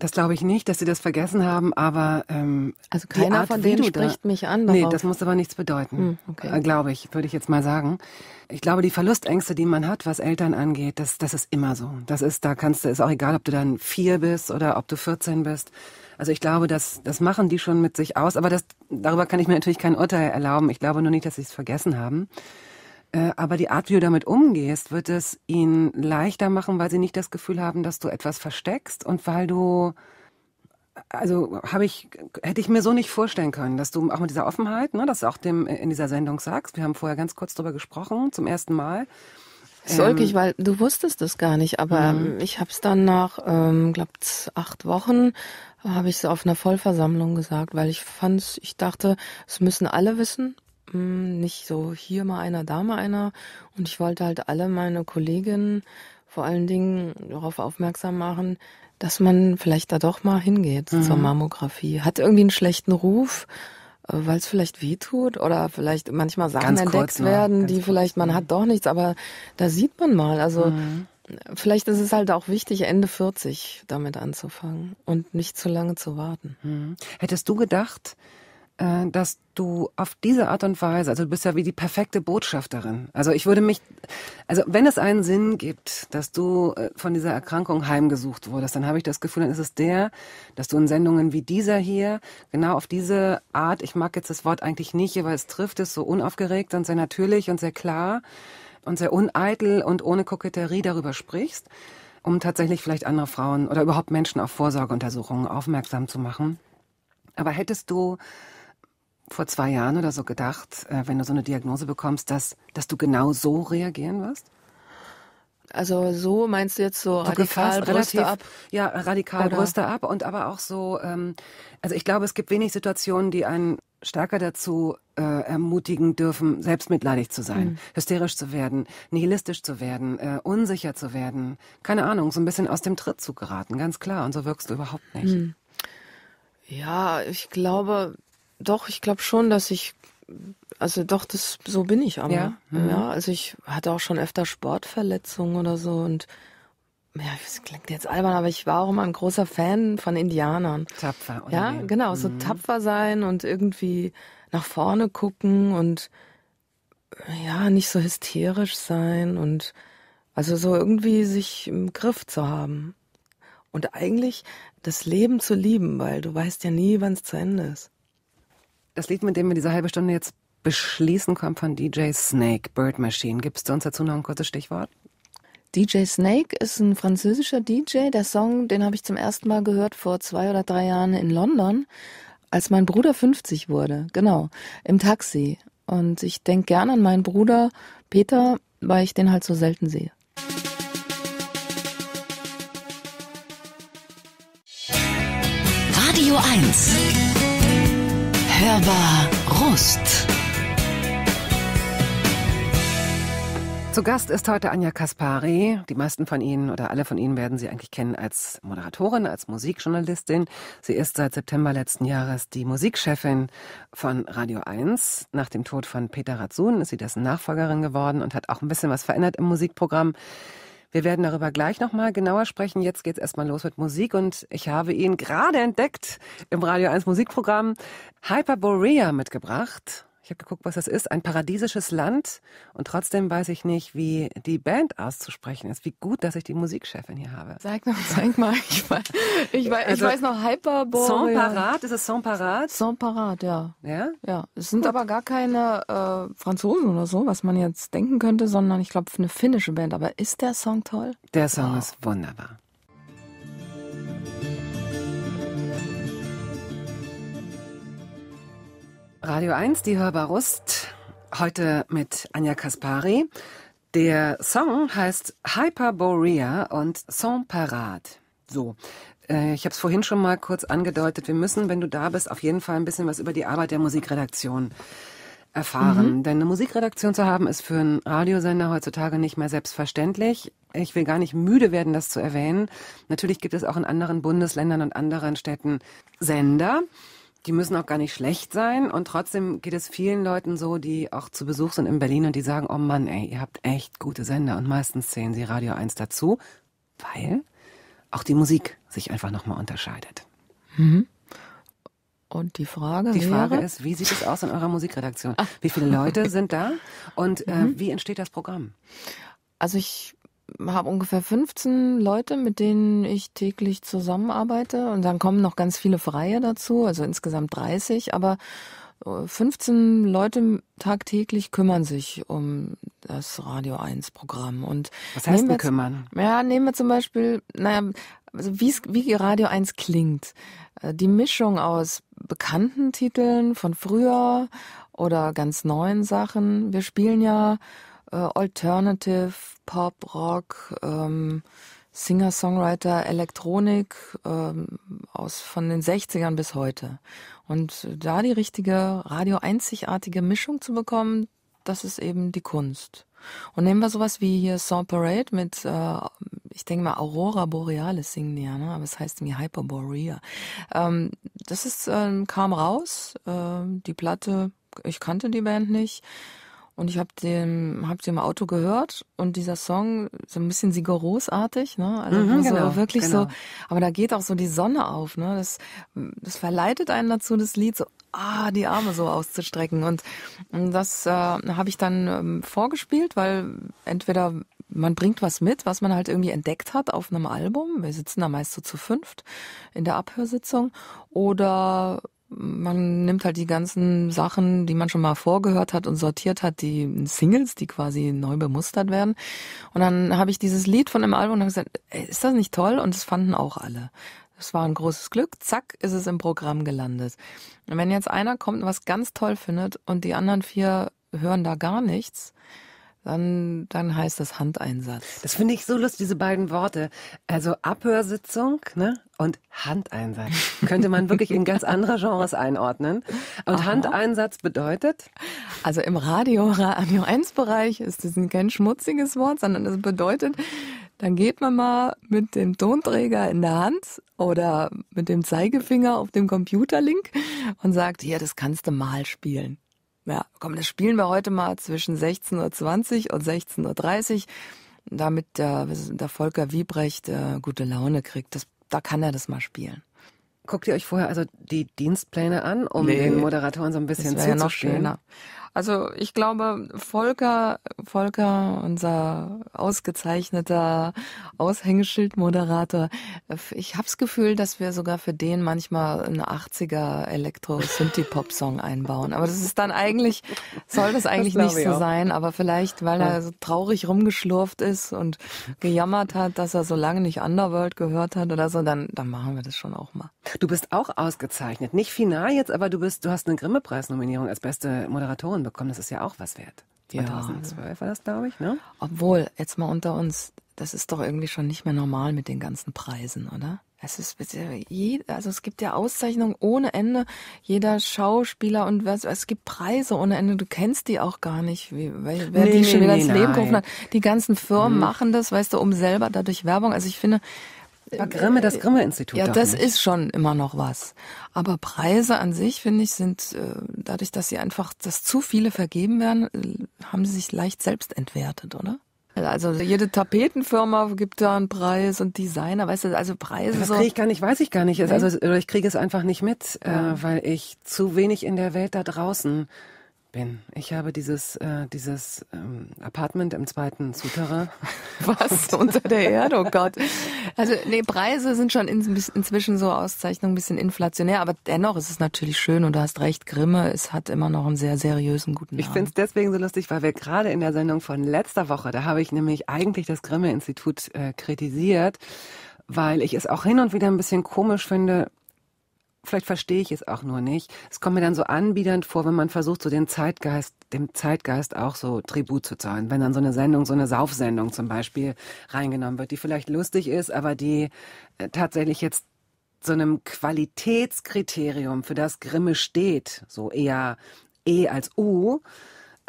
Das glaube ich nicht, dass sie das vergessen haben, aber ähm, also keiner Art, von denen spricht da, mich an. Darauf. Nee, das muss aber nichts bedeuten, mm, okay. Äh, glaube ich, würde ich jetzt mal sagen. Ich glaube, die Verlustängste, die man hat, was Eltern angeht, das, das ist immer so. Das ist, da kannst du, ist auch egal, ob du dann vier bist oder ob du 14 bist. Also ich glaube, das, das machen die schon mit sich aus, aber das, darüber kann ich mir natürlich kein Urteil erlauben. Ich glaube nur nicht, dass sie es vergessen haben. Äh, aber die Art, wie du damit umgehst, wird es ihnen leichter machen, weil sie nicht das Gefühl haben, dass du etwas versteckst und weil du, also habe ich, hätte ich mir so nicht vorstellen können, dass du auch mit dieser Offenheit, ne, dass du auch dem in dieser Sendung sagst, wir haben vorher ganz kurz drüber gesprochen, zum ersten Mal, Solkig, ich, ähm. weil du wusstest es gar nicht, aber mhm. ich habe es dann nach, ähm, glaube acht Wochen habe ich es auf einer Vollversammlung gesagt, weil ich fand's, ich dachte, es müssen alle wissen, hm, nicht so hier mal einer, da mal einer. Und ich wollte halt alle meine Kolleginnen vor allen Dingen darauf aufmerksam machen, dass man vielleicht da doch mal hingeht mhm. zur Mammographie. Hat irgendwie einen schlechten Ruf weil es vielleicht weh tut oder vielleicht manchmal Sachen ganz entdeckt kurz, werden, die kurz, vielleicht man mhm. hat doch nichts, aber da sieht man mal. Also mhm. vielleicht ist es halt auch wichtig, Ende 40 damit anzufangen und nicht zu lange zu warten. Mhm. Hättest du gedacht, äh, dass du auf diese Art und Weise, also du bist ja wie die perfekte Botschafterin. Also ich würde mich, also wenn es einen Sinn gibt, dass du äh, von dieser Erkrankung heimgesucht wurdest, dann habe ich das Gefühl, dann ist es der, dass du in Sendungen wie dieser hier genau auf diese Art, ich mag jetzt das Wort eigentlich nicht, aber es trifft es so unaufgeregt und sehr natürlich und sehr klar und sehr uneitel und ohne Koketterie darüber sprichst, um tatsächlich vielleicht andere Frauen oder überhaupt Menschen auf Vorsorgeuntersuchungen aufmerksam zu machen. Aber hättest du vor zwei Jahren oder so gedacht, äh, wenn du so eine Diagnose bekommst, dass, dass du genau so reagieren wirst? Also so meinst du jetzt so du radikal Brüste relativ, ab? Ja, radikal Brüste ab und aber auch so, ähm, also ich glaube, es gibt wenig Situationen, die einen stärker dazu äh, ermutigen dürfen, selbstmitleidig zu sein, mhm. hysterisch zu werden, nihilistisch zu werden, äh, unsicher zu werden, keine Ahnung, so ein bisschen aus dem Tritt zu geraten, ganz klar. Und so wirkst du überhaupt nicht. Mhm. Ja, ich glaube, doch, ich glaube schon, dass ich, also doch, das so bin ich aber. Ja? Mhm. ja, also ich hatte auch schon öfter Sportverletzungen oder so und ja, das klingt jetzt albern, aber ich war auch immer ein großer Fan von Indianern. Tapfer, oder? Ja, genau, so mhm. tapfer sein und irgendwie nach vorne gucken und ja, nicht so hysterisch sein und also so irgendwie sich im Griff zu haben. Und eigentlich das Leben zu lieben, weil du weißt ja nie, wann es zu Ende ist. Das Lied, mit dem wir diese halbe Stunde jetzt beschließen, kommt von DJ Snake, Bird Machine. Gibst du uns dazu noch ein kurzes Stichwort? DJ Snake ist ein französischer DJ. Der Song, den habe ich zum ersten Mal gehört vor zwei oder drei Jahren in London, als mein Bruder 50 wurde. Genau, im Taxi. Und ich denke gern an meinen Bruder Peter, weil ich den halt so selten sehe. Radio 1 Vorher war Rust. Zu Gast ist heute Anja Kaspari. Die meisten von Ihnen oder alle von Ihnen werden sie eigentlich kennen als Moderatorin, als Musikjournalistin. Sie ist seit September letzten Jahres die Musikchefin von Radio 1. Nach dem Tod von Peter Ratzun ist sie dessen Nachfolgerin geworden und hat auch ein bisschen was verändert im Musikprogramm. Wir werden darüber gleich nochmal genauer sprechen. Jetzt geht's erstmal los mit Musik und ich habe ihn gerade entdeckt im Radio 1 Musikprogramm Hyperborea mitgebracht. Ich habe geguckt, was das ist. Ein paradiesisches Land. Und trotzdem weiß ich nicht, wie die Band auszusprechen ist. Wie gut, dass ich die Musikchefin hier habe. Sag mal, sag mal. <laughs> Ich weiß, ich weiß, also, ich weiß noch Hyperboreal. Sans Parade? ist es Sans Parade? Sans Parade, ja. Ja? Ja. Es sind gut. aber gar keine äh, Franzosen oder so, was man jetzt denken könnte, sondern ich glaube, eine finnische Band. Aber ist der Song toll? Der Song wow. ist wunderbar. Radio 1, die Hörbarust, Heute mit Anja Kaspari. Der Song heißt Hyperborea und Song Parade. So. Äh, ich habe es vorhin schon mal kurz angedeutet. Wir müssen, wenn du da bist, auf jeden Fall ein bisschen was über die Arbeit der Musikredaktion erfahren. Mhm. Denn eine Musikredaktion zu haben, ist für einen Radiosender heutzutage nicht mehr selbstverständlich. Ich will gar nicht müde werden, das zu erwähnen. Natürlich gibt es auch in anderen Bundesländern und anderen Städten Sender die müssen auch gar nicht schlecht sein. Und trotzdem geht es vielen Leuten so, die auch zu Besuch sind in Berlin und die sagen, oh Mann, ey, ihr habt echt gute Sender. Und meistens zählen sie Radio 1 dazu, weil auch die Musik sich einfach nochmal unterscheidet. Mhm. Und die Frage Die Frage wäre? ist, wie sieht es aus in eurer Musikredaktion? Ah. Wie viele Leute sind da und äh, mhm. wie entsteht das Programm? Also ich habe ungefähr 15 Leute, mit denen ich täglich zusammenarbeite. Und dann kommen noch ganz viele Freie dazu, also insgesamt 30. Aber 15 äh, Leute tagtäglich kümmern sich um das Radio 1 Programm. Und Was heißt denn kümmern? Ja, nehmen wir zum Beispiel, naja, also wie Radio 1 klingt. Äh, die Mischung aus bekannten Titeln von früher oder ganz neuen Sachen. Wir spielen ja äh, Alternative, Pop, Rock, ähm, Singer, Songwriter, Elektronik ähm, aus von den 60ern bis heute. Und da die richtige radio-einzigartige Mischung zu bekommen, das ist eben die Kunst. Und nehmen wir sowas wie hier Song Parade mit, äh, ich denke mal, Aurora Borealis singen die ja, ne? aber es heißt irgendwie Hyperborea. Ähm, das ist, ähm, kam raus, äh, die Platte, ich kannte die Band nicht. Und ich habe den, hab sie im Auto gehört und dieser Song, so ein bisschen sigorosartig, ne? Also mhm, so genau, wirklich genau. so, aber da geht auch so die Sonne auf, ne? Das, das verleitet einen dazu, das Lied so, ah, die Arme so auszustrecken. Und, und das äh, habe ich dann ähm, vorgespielt, weil entweder man bringt was mit, was man halt irgendwie entdeckt hat auf einem Album. Wir sitzen da meist so zu fünft in der Abhörsitzung. Oder man nimmt halt die ganzen Sachen, die man schon mal vorgehört hat und sortiert hat, die Singles, die quasi neu bemustert werden. Und dann habe ich dieses Lied von einem Album und habe gesagt, ey, ist das nicht toll? Und das fanden auch alle. Das war ein großes Glück. Zack, ist es im Programm gelandet. Und wenn jetzt einer kommt und was ganz toll findet und die anderen vier hören da gar nichts, dann, dann heißt das Handeinsatz. Das finde ich so lustig, diese beiden Worte. Also Abhörsitzung ne? und Handeinsatz. Könnte man wirklich in ganz andere Genres einordnen. Und Aha. Handeinsatz bedeutet? Also im Radio, Radio 1 Bereich ist das kein schmutziges Wort, sondern es bedeutet, dann geht man mal mit dem Tonträger in der Hand oder mit dem Zeigefinger auf dem Computerlink und sagt, hier, das kannst du mal spielen. Ja, komm, das spielen wir heute mal zwischen 16.20 Uhr und 16.30 Uhr, damit der, der Volker Wiebrecht äh, gute Laune kriegt. Das, da kann er das mal spielen. Guckt ihr euch vorher also die Dienstpläne an, um nee, den Moderatoren so ein bisschen das zuzuspielen? Ja noch schöner. Also ich glaube, Volker, Volker, unser ausgezeichneter Aushängeschildmoderator, ich habe das Gefühl, dass wir sogar für den manchmal einen 80er elektro synthie pop song einbauen. Aber das ist dann eigentlich, soll das eigentlich das nicht so sein, aber vielleicht, weil er so traurig rumgeschlurft ist und gejammert hat, dass er so lange nicht Underworld gehört hat oder so, dann, dann machen wir das schon auch mal. Du bist auch ausgezeichnet. Nicht final jetzt, aber du bist, du hast eine grimme preis nominierung als beste Moderatorin bekommen, das ist ja auch was wert. 2012 ja. war das, glaube ich, ne? Obwohl, jetzt mal unter uns, das ist doch irgendwie schon nicht mehr normal mit den ganzen Preisen, oder? Es ist äh, also es gibt ja Auszeichnungen ohne Ende. Jeder Schauspieler und was, es gibt Preise ohne Ende. Du kennst die auch gar nicht, wie, wer, wer nee, die schon wieder nee, ins Leben gerufen hat. Die ganzen Firmen mhm. machen das, weißt du, um selber dadurch Werbung. Also ich finde, war Grimme, das Grimme-Institut. Ja, das nicht. ist schon immer noch was. Aber Preise an sich, finde ich, sind äh, dadurch, dass sie einfach, dass zu viele vergeben werden, äh, haben sie sich leicht selbst entwertet, oder? Also jede Tapetenfirma gibt da einen Preis und Designer, weißt du, also Preise. Das kriege ich gar nicht, weiß ich gar nicht. Also ich kriege es einfach nicht mit, äh, ja. äh, weil ich zu wenig in der Welt da draußen Ben, ich habe dieses, äh, dieses ähm, Apartment im zweiten Souterrain. <laughs> Was? Unter der Erde, oh Gott. Also, nee, Preise sind schon in, inzwischen so Auszeichnungen ein bisschen inflationär, aber dennoch ist es natürlich schön und du hast recht, Grimme, es hat immer noch einen sehr seriösen guten Namen. Ich finde es deswegen so lustig, weil wir gerade in der Sendung von letzter Woche, da habe ich nämlich eigentlich das Grimme-Institut äh, kritisiert weil ich es auch hin und wieder ein bisschen komisch finde, vielleicht verstehe ich es auch nur nicht. Es kommt mir dann so anbiedernd vor, wenn man versucht, so den Zeitgeist, dem Zeitgeist auch so Tribut zu zahlen. Wenn dann so eine Sendung, so eine Saufsendung zum Beispiel reingenommen wird, die vielleicht lustig ist, aber die äh, tatsächlich jetzt so einem Qualitätskriterium, für das Grimme steht, so eher E als U,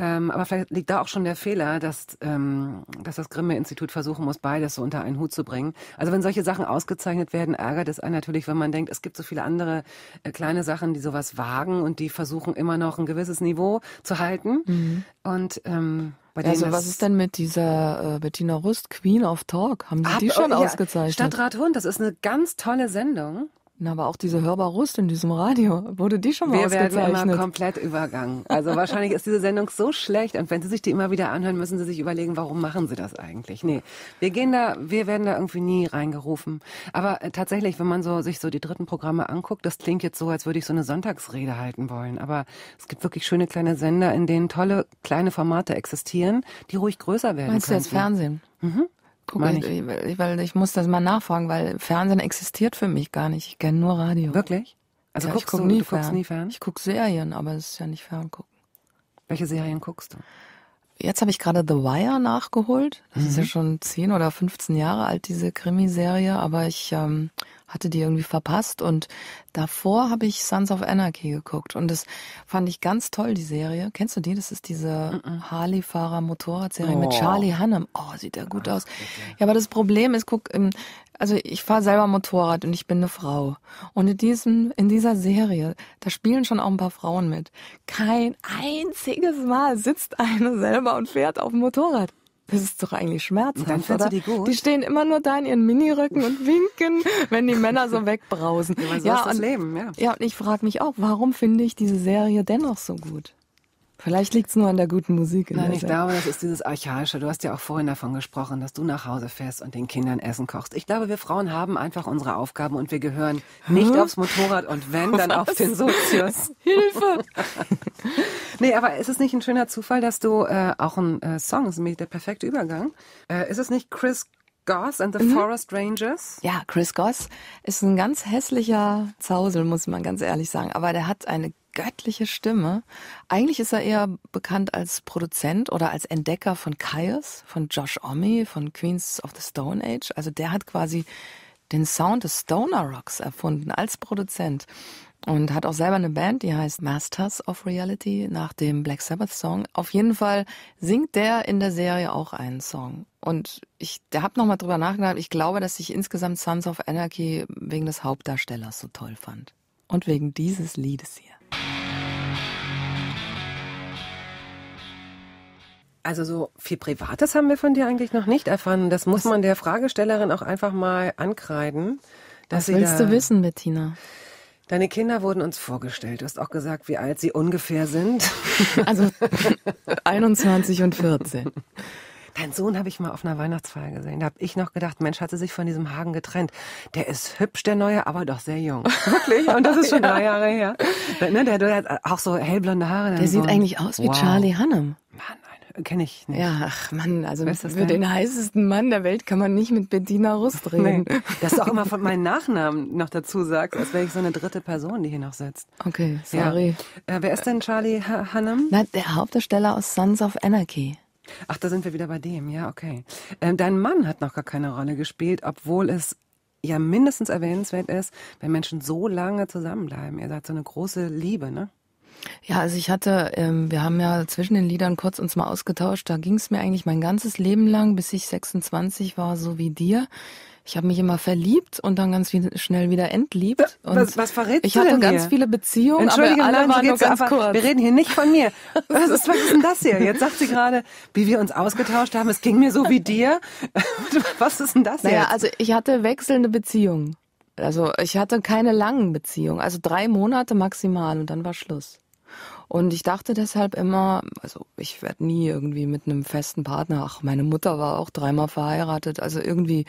ähm, aber vielleicht liegt da auch schon der Fehler, dass, ähm, dass das Grimme-Institut versuchen muss, beides so unter einen Hut zu bringen. Also wenn solche Sachen ausgezeichnet werden, ärgert es einen natürlich, wenn man denkt, es gibt so viele andere äh, kleine Sachen, die sowas wagen und die versuchen immer noch ein gewisses Niveau zu halten. Mhm. Und ähm, also was ist denn mit dieser äh, Bettina Rust, Queen of Talk? Haben Sie Ab, die schon oh, ja. ausgezeichnet? Stadtrat Hund, das ist eine ganz tolle Sendung. Na, aber auch diese Hörbar Rust in diesem Radio, wurde die schon mal Wir ausgezeichnet? werden immer komplett übergangen. Also wahrscheinlich ist diese Sendung so schlecht und wenn Sie sich die immer wieder anhören, müssen Sie sich überlegen, warum machen Sie das eigentlich? Nee, wir gehen da, wir werden da irgendwie nie reingerufen. Aber äh, tatsächlich, wenn man so, sich so die dritten Programme anguckt, das klingt jetzt so, als würde ich so eine Sonntagsrede halten wollen. Aber es gibt wirklich schöne kleine Sender, in denen tolle kleine Formate existieren, die ruhig größer werden Meinst könnten. Meinst du jetzt Fernsehen? Mhm gucke, ich, ich, weil ich muss das mal nachfragen, weil Fernsehen existiert für mich gar nicht. Ich kenne nur Radio. Wirklich? Also ja, guckst ich guck du, nie, du fern. nie fern? Ich gucke Serien, aber es ist ja nicht Ferngucken. Welche Serien guckst du? Jetzt habe ich gerade The Wire nachgeholt. Das mhm. ist ja mhm. schon 10 oder 15 Jahre alt, diese Krimiserie, aber ich ähm, hatte die irgendwie verpasst. Und davor habe ich Sons of Anarchy geguckt. Und das fand ich ganz toll, die Serie. Kennst du die? Das ist diese Harley-Fahrer-Motorrad-Serie oh. mit Charlie Hannem. Oh, sieht ja gut Ach, aus. Okay. Ja, aber das Problem ist, guck, ähm, also ich fahre selber Motorrad und ich bin eine Frau. Und in diesem, in dieser Serie, da spielen schon auch ein paar Frauen mit. Kein einziges Mal sitzt eine selber und fährt auf dem Motorrad. Das ist doch eigentlich schmerzhaft, dann oder? Die, gut? die stehen immer nur da in ihren Minirücken und winken, <laughs> wenn die Männer so wegbrausen. Ja, so ja, und, das Leben, ja. Ja, und ich frage mich auch, warum finde ich diese Serie dennoch so gut? Vielleicht liegt es nur an der guten Musik. Nein, ich Zeit. glaube, das ist dieses Archaische. Du hast ja auch vorhin davon gesprochen, dass du nach Hause fährst und den Kindern Essen kochst. Ich glaube, wir Frauen haben einfach unsere Aufgaben und wir gehören nicht aufs Motorrad und wenn, dann Was? auf den Sozius. <laughs> Hilfe! <laughs> nee, aber ist es nicht ein schöner Zufall, dass du äh, auch ein äh, Song, ist nämlich der perfekte Übergang, äh, ist es nicht Chris Goss and the mhm. Forest Rangers. Ja, Chris Goss ist ein ganz hässlicher Zausel, muss man ganz ehrlich sagen. Aber der hat eine göttliche Stimme. Eigentlich ist er eher bekannt als Produzent oder als Entdecker von Caius, von Josh Omi, von Queens of the Stone Age. Also der hat quasi den Sound des Stoner Rocks erfunden als Produzent und hat auch selber eine Band, die heißt Masters of Reality nach dem Black Sabbath Song. Auf jeden Fall singt der in der Serie auch einen Song. Und ich habe nochmal drüber nachgedacht. Ich glaube, dass ich insgesamt Sons of Anarchy wegen des Hauptdarstellers so toll fand. Und wegen dieses Liedes hier. Also so viel Privates haben wir von dir eigentlich noch nicht erfahren. Das muss das man der Fragestellerin auch einfach mal ankreiden. Was willst da, du wissen, Bettina? Deine Kinder wurden uns vorgestellt. Du hast auch gesagt, wie alt sie ungefähr sind. <laughs> Also 21 und 14. Dein Sohn habe ich mal auf einer Weihnachtsfeier gesehen. Da habe ich noch gedacht, Mensch, hat sie sich von diesem Hagen getrennt. Der ist hübsch, der Neue, aber doch sehr jung. <laughs> Wirklich? Und das ist schon ja. drei Jahre her. Der, ne, der, der, hat auch so hellblonde Haare. Der Sohn. sieht eigentlich aus wie wow. Charlie Hannem. Mann kenne ich nicht. Ja, ach Mann, also mit, für den heißesten Mann der Welt kann man nicht mit Bettina Rust reden. Nee, dass du auch immer von meinem Nachnamen noch dazu sagst, als wäre ich so eine dritte Person, die hier noch sitzt. Okay, sorry. Ja. Äh, wer ist denn Charlie H Hunnam? Na, der Hauptdarsteller aus Sons of Anarchy. Ach, da sind wir wieder bei dem, ja, okay. Ähm, dein Mann hat noch gar keine Rolle gespielt, obwohl es ja mindestens erwähnenswert ist, wenn Menschen so lange zusammenbleiben. Ihr seid so eine große Liebe, ne? Ja, also ich hatte, ähm, wir haben ja zwischen den Liedern kurz uns mal ausgetauscht. Da ging es mir eigentlich mein ganzes Leben lang, bis ich 26 war, so wie dir. Ich habe mich immer verliebt und dann ganz viel, schnell wieder entliebt. Und was, was verrätst Ich hatte ganz hier? viele Beziehungen, aber alle nein, waren nur ganz aber, kurz. Wir reden hier nicht von mir. Was ist, was ist denn das hier? Jetzt sagt sie gerade, wie wir uns ausgetauscht haben, es ging mir so wie dir. <laughs> Was ist denn das naja, jetzt? also ich hatte wechselnde Beziehungen. Also ich hatte keine langen Beziehungen, also drei Monate maximal und dann war Schluss. Und ich dachte deshalb immer, also ich werde nie irgendwie mit einem festen Partner, ach, meine Mutter war auch dreimal verheiratet, also irgendwie,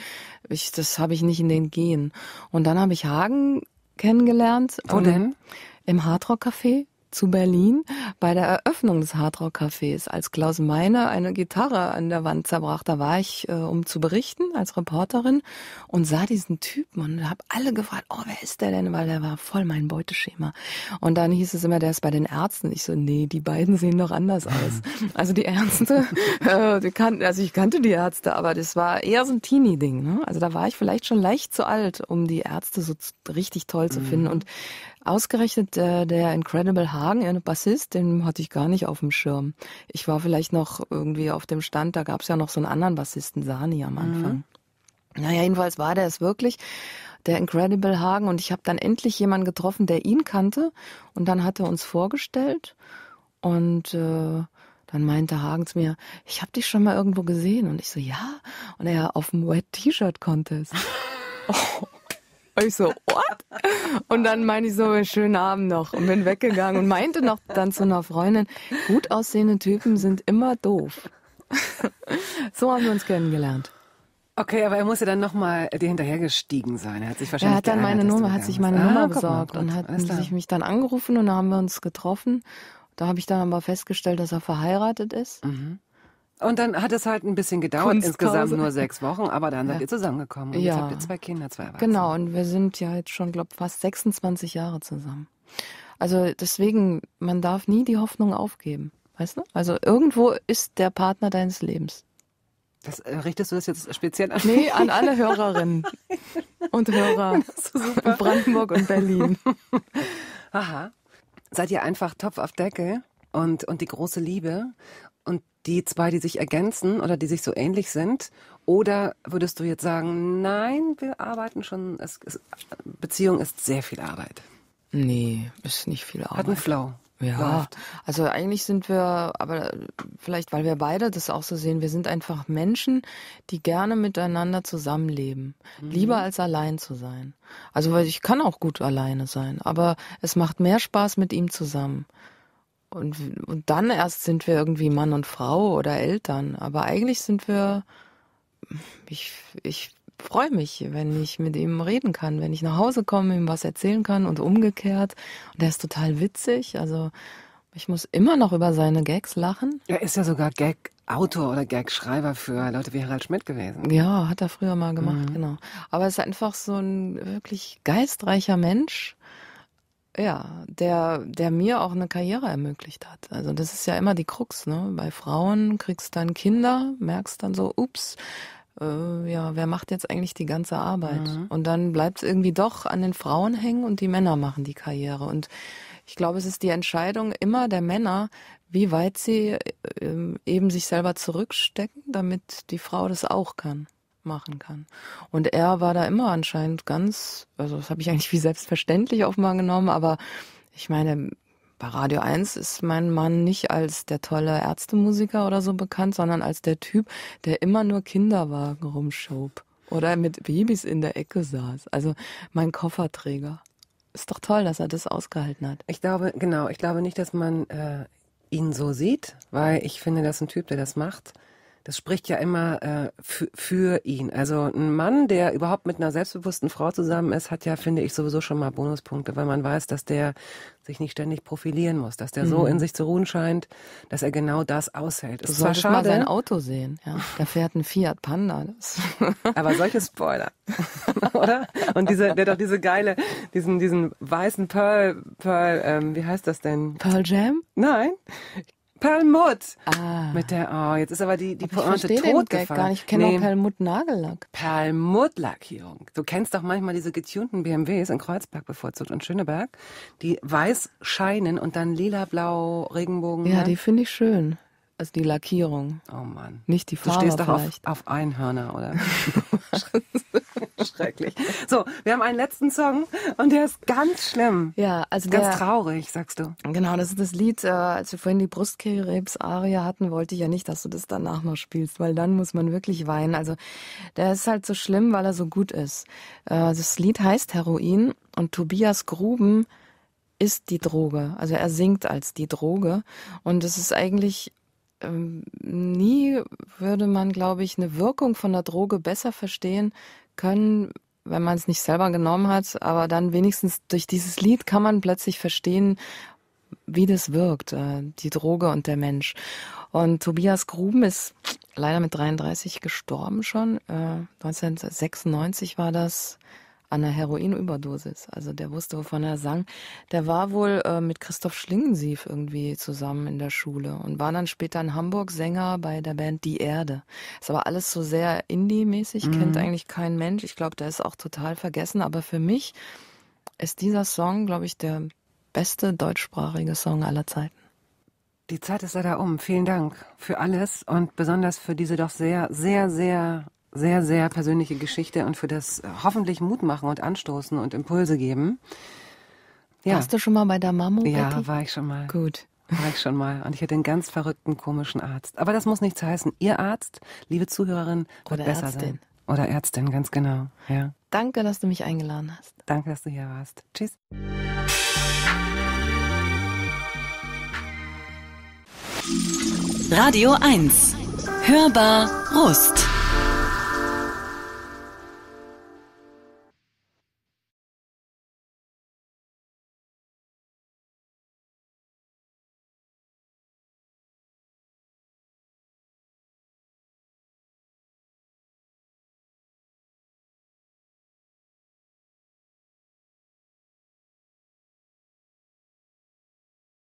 ich, das habe ich nicht in den Gehen. Und dann habe ich Hagen kennengelernt. Wo ähm, denn? Im Hardrock Café zu Berlin bei der Eröffnung des Hardrock Cafés, als Klaus Meiner eine Gitarre an der Wand zerbrach. Da war ich, äh, um zu berichten als Reporterin und sah diesen Typen und habe alle gefragt, oh, wer ist der denn? Weil der war voll mein Beuteschema. Und dann hieß es immer, der ist bei den Ärzten. Ich so, nee, die beiden sehen doch anders aus. <laughs> Also die Ärzte, äh, die kannten, also ich kannte die Ärzte, aber das war eher so ein Teenie-Ding. Ne? Also da war ich vielleicht schon leicht zu alt, um die Ärzte so richtig toll zu mhm. finden. Mhm. Und Ausgerechnet äh, der Incredible Hagen, ein Bassist, den hatte ich gar nicht auf dem Schirm. Ich war vielleicht noch irgendwie auf dem Stand, da gab es ja noch so einen anderen Bassisten, Sani, am mhm. Anfang. Mhm. Naja, jedenfalls war der es wirklich der Incredible Hagen und ich habe dann endlich jemanden getroffen, der ihn kannte und dann hat er uns vorgestellt und äh, dann meinte Hagen zu mir, ich habe dich schon mal irgendwo gesehen und ich so ja und er auf dem Wet T-Shirt Contest. oh. <laughs> <laughs> Und ich so, what? Und dann meinte ich so, schönen Abend noch und bin weggegangen und meinte noch dann zu einer Freundin, gut aussehende Typen sind immer doof. <laughs> so haben wir uns kennengelernt. Okay, aber er muss ja dann nochmal dir hinterhergestiegen sein. Er hat sich wahrscheinlich. Er hat dann meine Nummer, hat sich meine ah, Nummer besorgt und hat sich mich dann angerufen und dann haben wir uns getroffen. Da habe ich dann aber festgestellt, dass er verheiratet ist. Mhm. Und dann hat es halt ein bisschen gedauert, Kunstpause. insgesamt nur sechs Wochen, aber dann ja. seid ihr zusammengekommen. Und ja. jetzt habt ihr zwei Kinder, zwei Erwachsene. Genau, und wir sind ja jetzt schon, glaube fast 26 Jahre zusammen. Also deswegen, man darf nie die Hoffnung aufgeben. Weißt du? Also irgendwo ist der Partner deines Lebens. Das, äh, richtest du das jetzt speziell an? Nee, an alle Hörerinnen und Hörer <laughs> in Brandenburg und Berlin. Aha. Seid ihr einfach Topf auf Deckel und, und die große Liebe und die zwei, die sich ergänzen oder die sich so ähnlich sind? Oder würdest du jetzt sagen, nein, wir arbeiten schon, es, es, Beziehung ist sehr viel Arbeit? Nee, ist nicht viel Arbeit. Hat einen Flow. Ja, Läuft. also eigentlich sind wir, aber vielleicht, weil wir beide das auch so sehen, wir sind einfach Menschen, die gerne miteinander zusammenleben. Mhm. Lieber als allein zu sein. Also, weil ich kann auch gut alleine sein, aber es macht mehr Spaß mit ihm zusammen. Und, und dann erst sind wir irgendwie Mann und Frau oder Eltern. Aber eigentlich sind wir, ich, ich freue mich, wenn ich mit ihm reden kann, wenn ich nach Hause komme, ihm was erzählen kann und umgekehrt. Und er ist total witzig. Also ich muss immer noch über seine Gags lachen. Er ist ja sogar Gag. Autor oder Gag-Schreiber für Leute wie Harald Schmidt gewesen. Ja, hat er früher mal gemacht, mhm. genau. Aber er ist einfach so ein wirklich geistreicher Mensch, ja, der, der mir auch eine Karriere ermöglicht hat. Also das ist ja immer die Krux, ne? Bei Frauen kriegst du dann Kinder, merkst dann so, ups, äh, ja, wer macht jetzt eigentlich die ganze Arbeit? Mhm. Und dann bleibt es irgendwie doch an den Frauen hängen und die Männer machen die Karriere. Und ich glaube, es ist die Entscheidung immer der Männer, wie weit sie äh, eben sich selber zurückstecken, damit die Frau das auch kann machen kann. Und er war da immer anscheinend ganz, also das habe ich eigentlich <laughs> wie selbstverständlich offenbar genommen, aber ich meine, bei Radio 1 ist mein Mann nicht als der tolle Ärztemusiker oder so bekannt, sondern als der Typ, der immer nur Kinderwagen rumschob oder mit Babys in der Ecke saß. Also mein Kofferträger. Ist doch toll, dass er das ausgehalten hat. Ich glaube, genau, ich glaube nicht, dass man äh, ihn so sieht, weil ich finde, das ist ein Typ, der das macht. Das spricht ja immer äh, für für ihn. Also ein Mann, der überhaupt mit einer selbstbewussten Frau zusammen ist, hat ja, finde ich, sowieso schon mal Bonuspunkte, weil man weiß, dass der sich nicht ständig profilieren muss, dass der mhm. so in sich zu ruhen scheint, dass er genau das aushält. Das ist solltest schade. mal sein Auto sehen. Ja, da fährt ein Fiat Panda. <laughs> <laughs> Aber solche Spoiler, <laughs> oder? Und diese, der doch diese geile, diesen, diesen weißen Pearl, Pearl, ähm, wie heißt das denn? Pearl Jam? Nein. Perlmutt. Ah. Mit der, oh, jetzt ist aber die, die aber Pointe totgefallen. gar nicht. Ich kenne nee. nur Perlmutt-Nagellack. Perlmutt-Lackierung. Du kennst doch manchmal diese getunten BMWs in Kreuzberg bevorzugt und Schöneberg, die weiß scheinen und dann lila, blau, Regenbogen. Ja, ne? die finde ich schön. Also die Lackierung. Oh Mann. Nicht die Farbe. Du stehst doch auf, auf Einhörner, oder? <laughs> <laughs> <laughs> Schrecklich. So, wir haben einen letzten Song und der ist ganz schlimm. Ja, also ganz der, traurig, sagst du. Genau, das ist das Lied, äh, als wir vorhin die brustkrebs aria hatten, wollte ich ja nicht, dass du das danach noch spielst, weil dann muss man wirklich weinen. Also der ist halt so schlimm, weil er so gut ist. Äh, das Lied heißt Heroin und Tobias Gruben ist die Droge. Also er singt als die Droge und es ist eigentlich ähm, nie würde man, glaube ich, eine Wirkung von der Droge besser verstehen können, wenn man es nicht selber genommen hat, aber dann wenigstens durch dieses Lied kann man plötzlich verstehen, wie das wirkt, äh, die Droge und der Mensch. Und Tobias Gruben ist leider mit 33 gestorben schon. 1996 äh, war das an einer Heroinüberdosis. Also der wusste, wovon er sang. Der war wohl äh, mit Christoph Schlingensief irgendwie zusammen in der Schule und war dann später in Hamburg Sänger bei der Band Die Erde. Ist aber alles so sehr indie-mäßig, mhm. kennt eigentlich kein Mensch. Ich glaube, der ist auch total vergessen. Aber für mich ist dieser Song, glaube ich, der beste deutschsprachige Song aller Zeiten. Die Zeit ist leider um. Vielen Dank für alles und besonders für diese doch sehr, sehr, sehr sehr, sehr persönliche Geschichte und für das äh, hoffentlich Mut machen und anstoßen und Impulse geben. Ja. Warst du schon mal bei der Mamo? Ja, Betty? war ich schon mal. Gut. War ich schon mal. Und ich hatte einen ganz verrückten, komischen Arzt. Aber das muss nichts heißen. Ihr Arzt, liebe Zuhörerin, wird Oder besser Ärztin. sein. Oder Ärztin, ganz genau. Ja. Danke, dass du mich eingeladen hast. Danke, dass du hier warst. Tschüss. Radio 1. Hörbar Rust.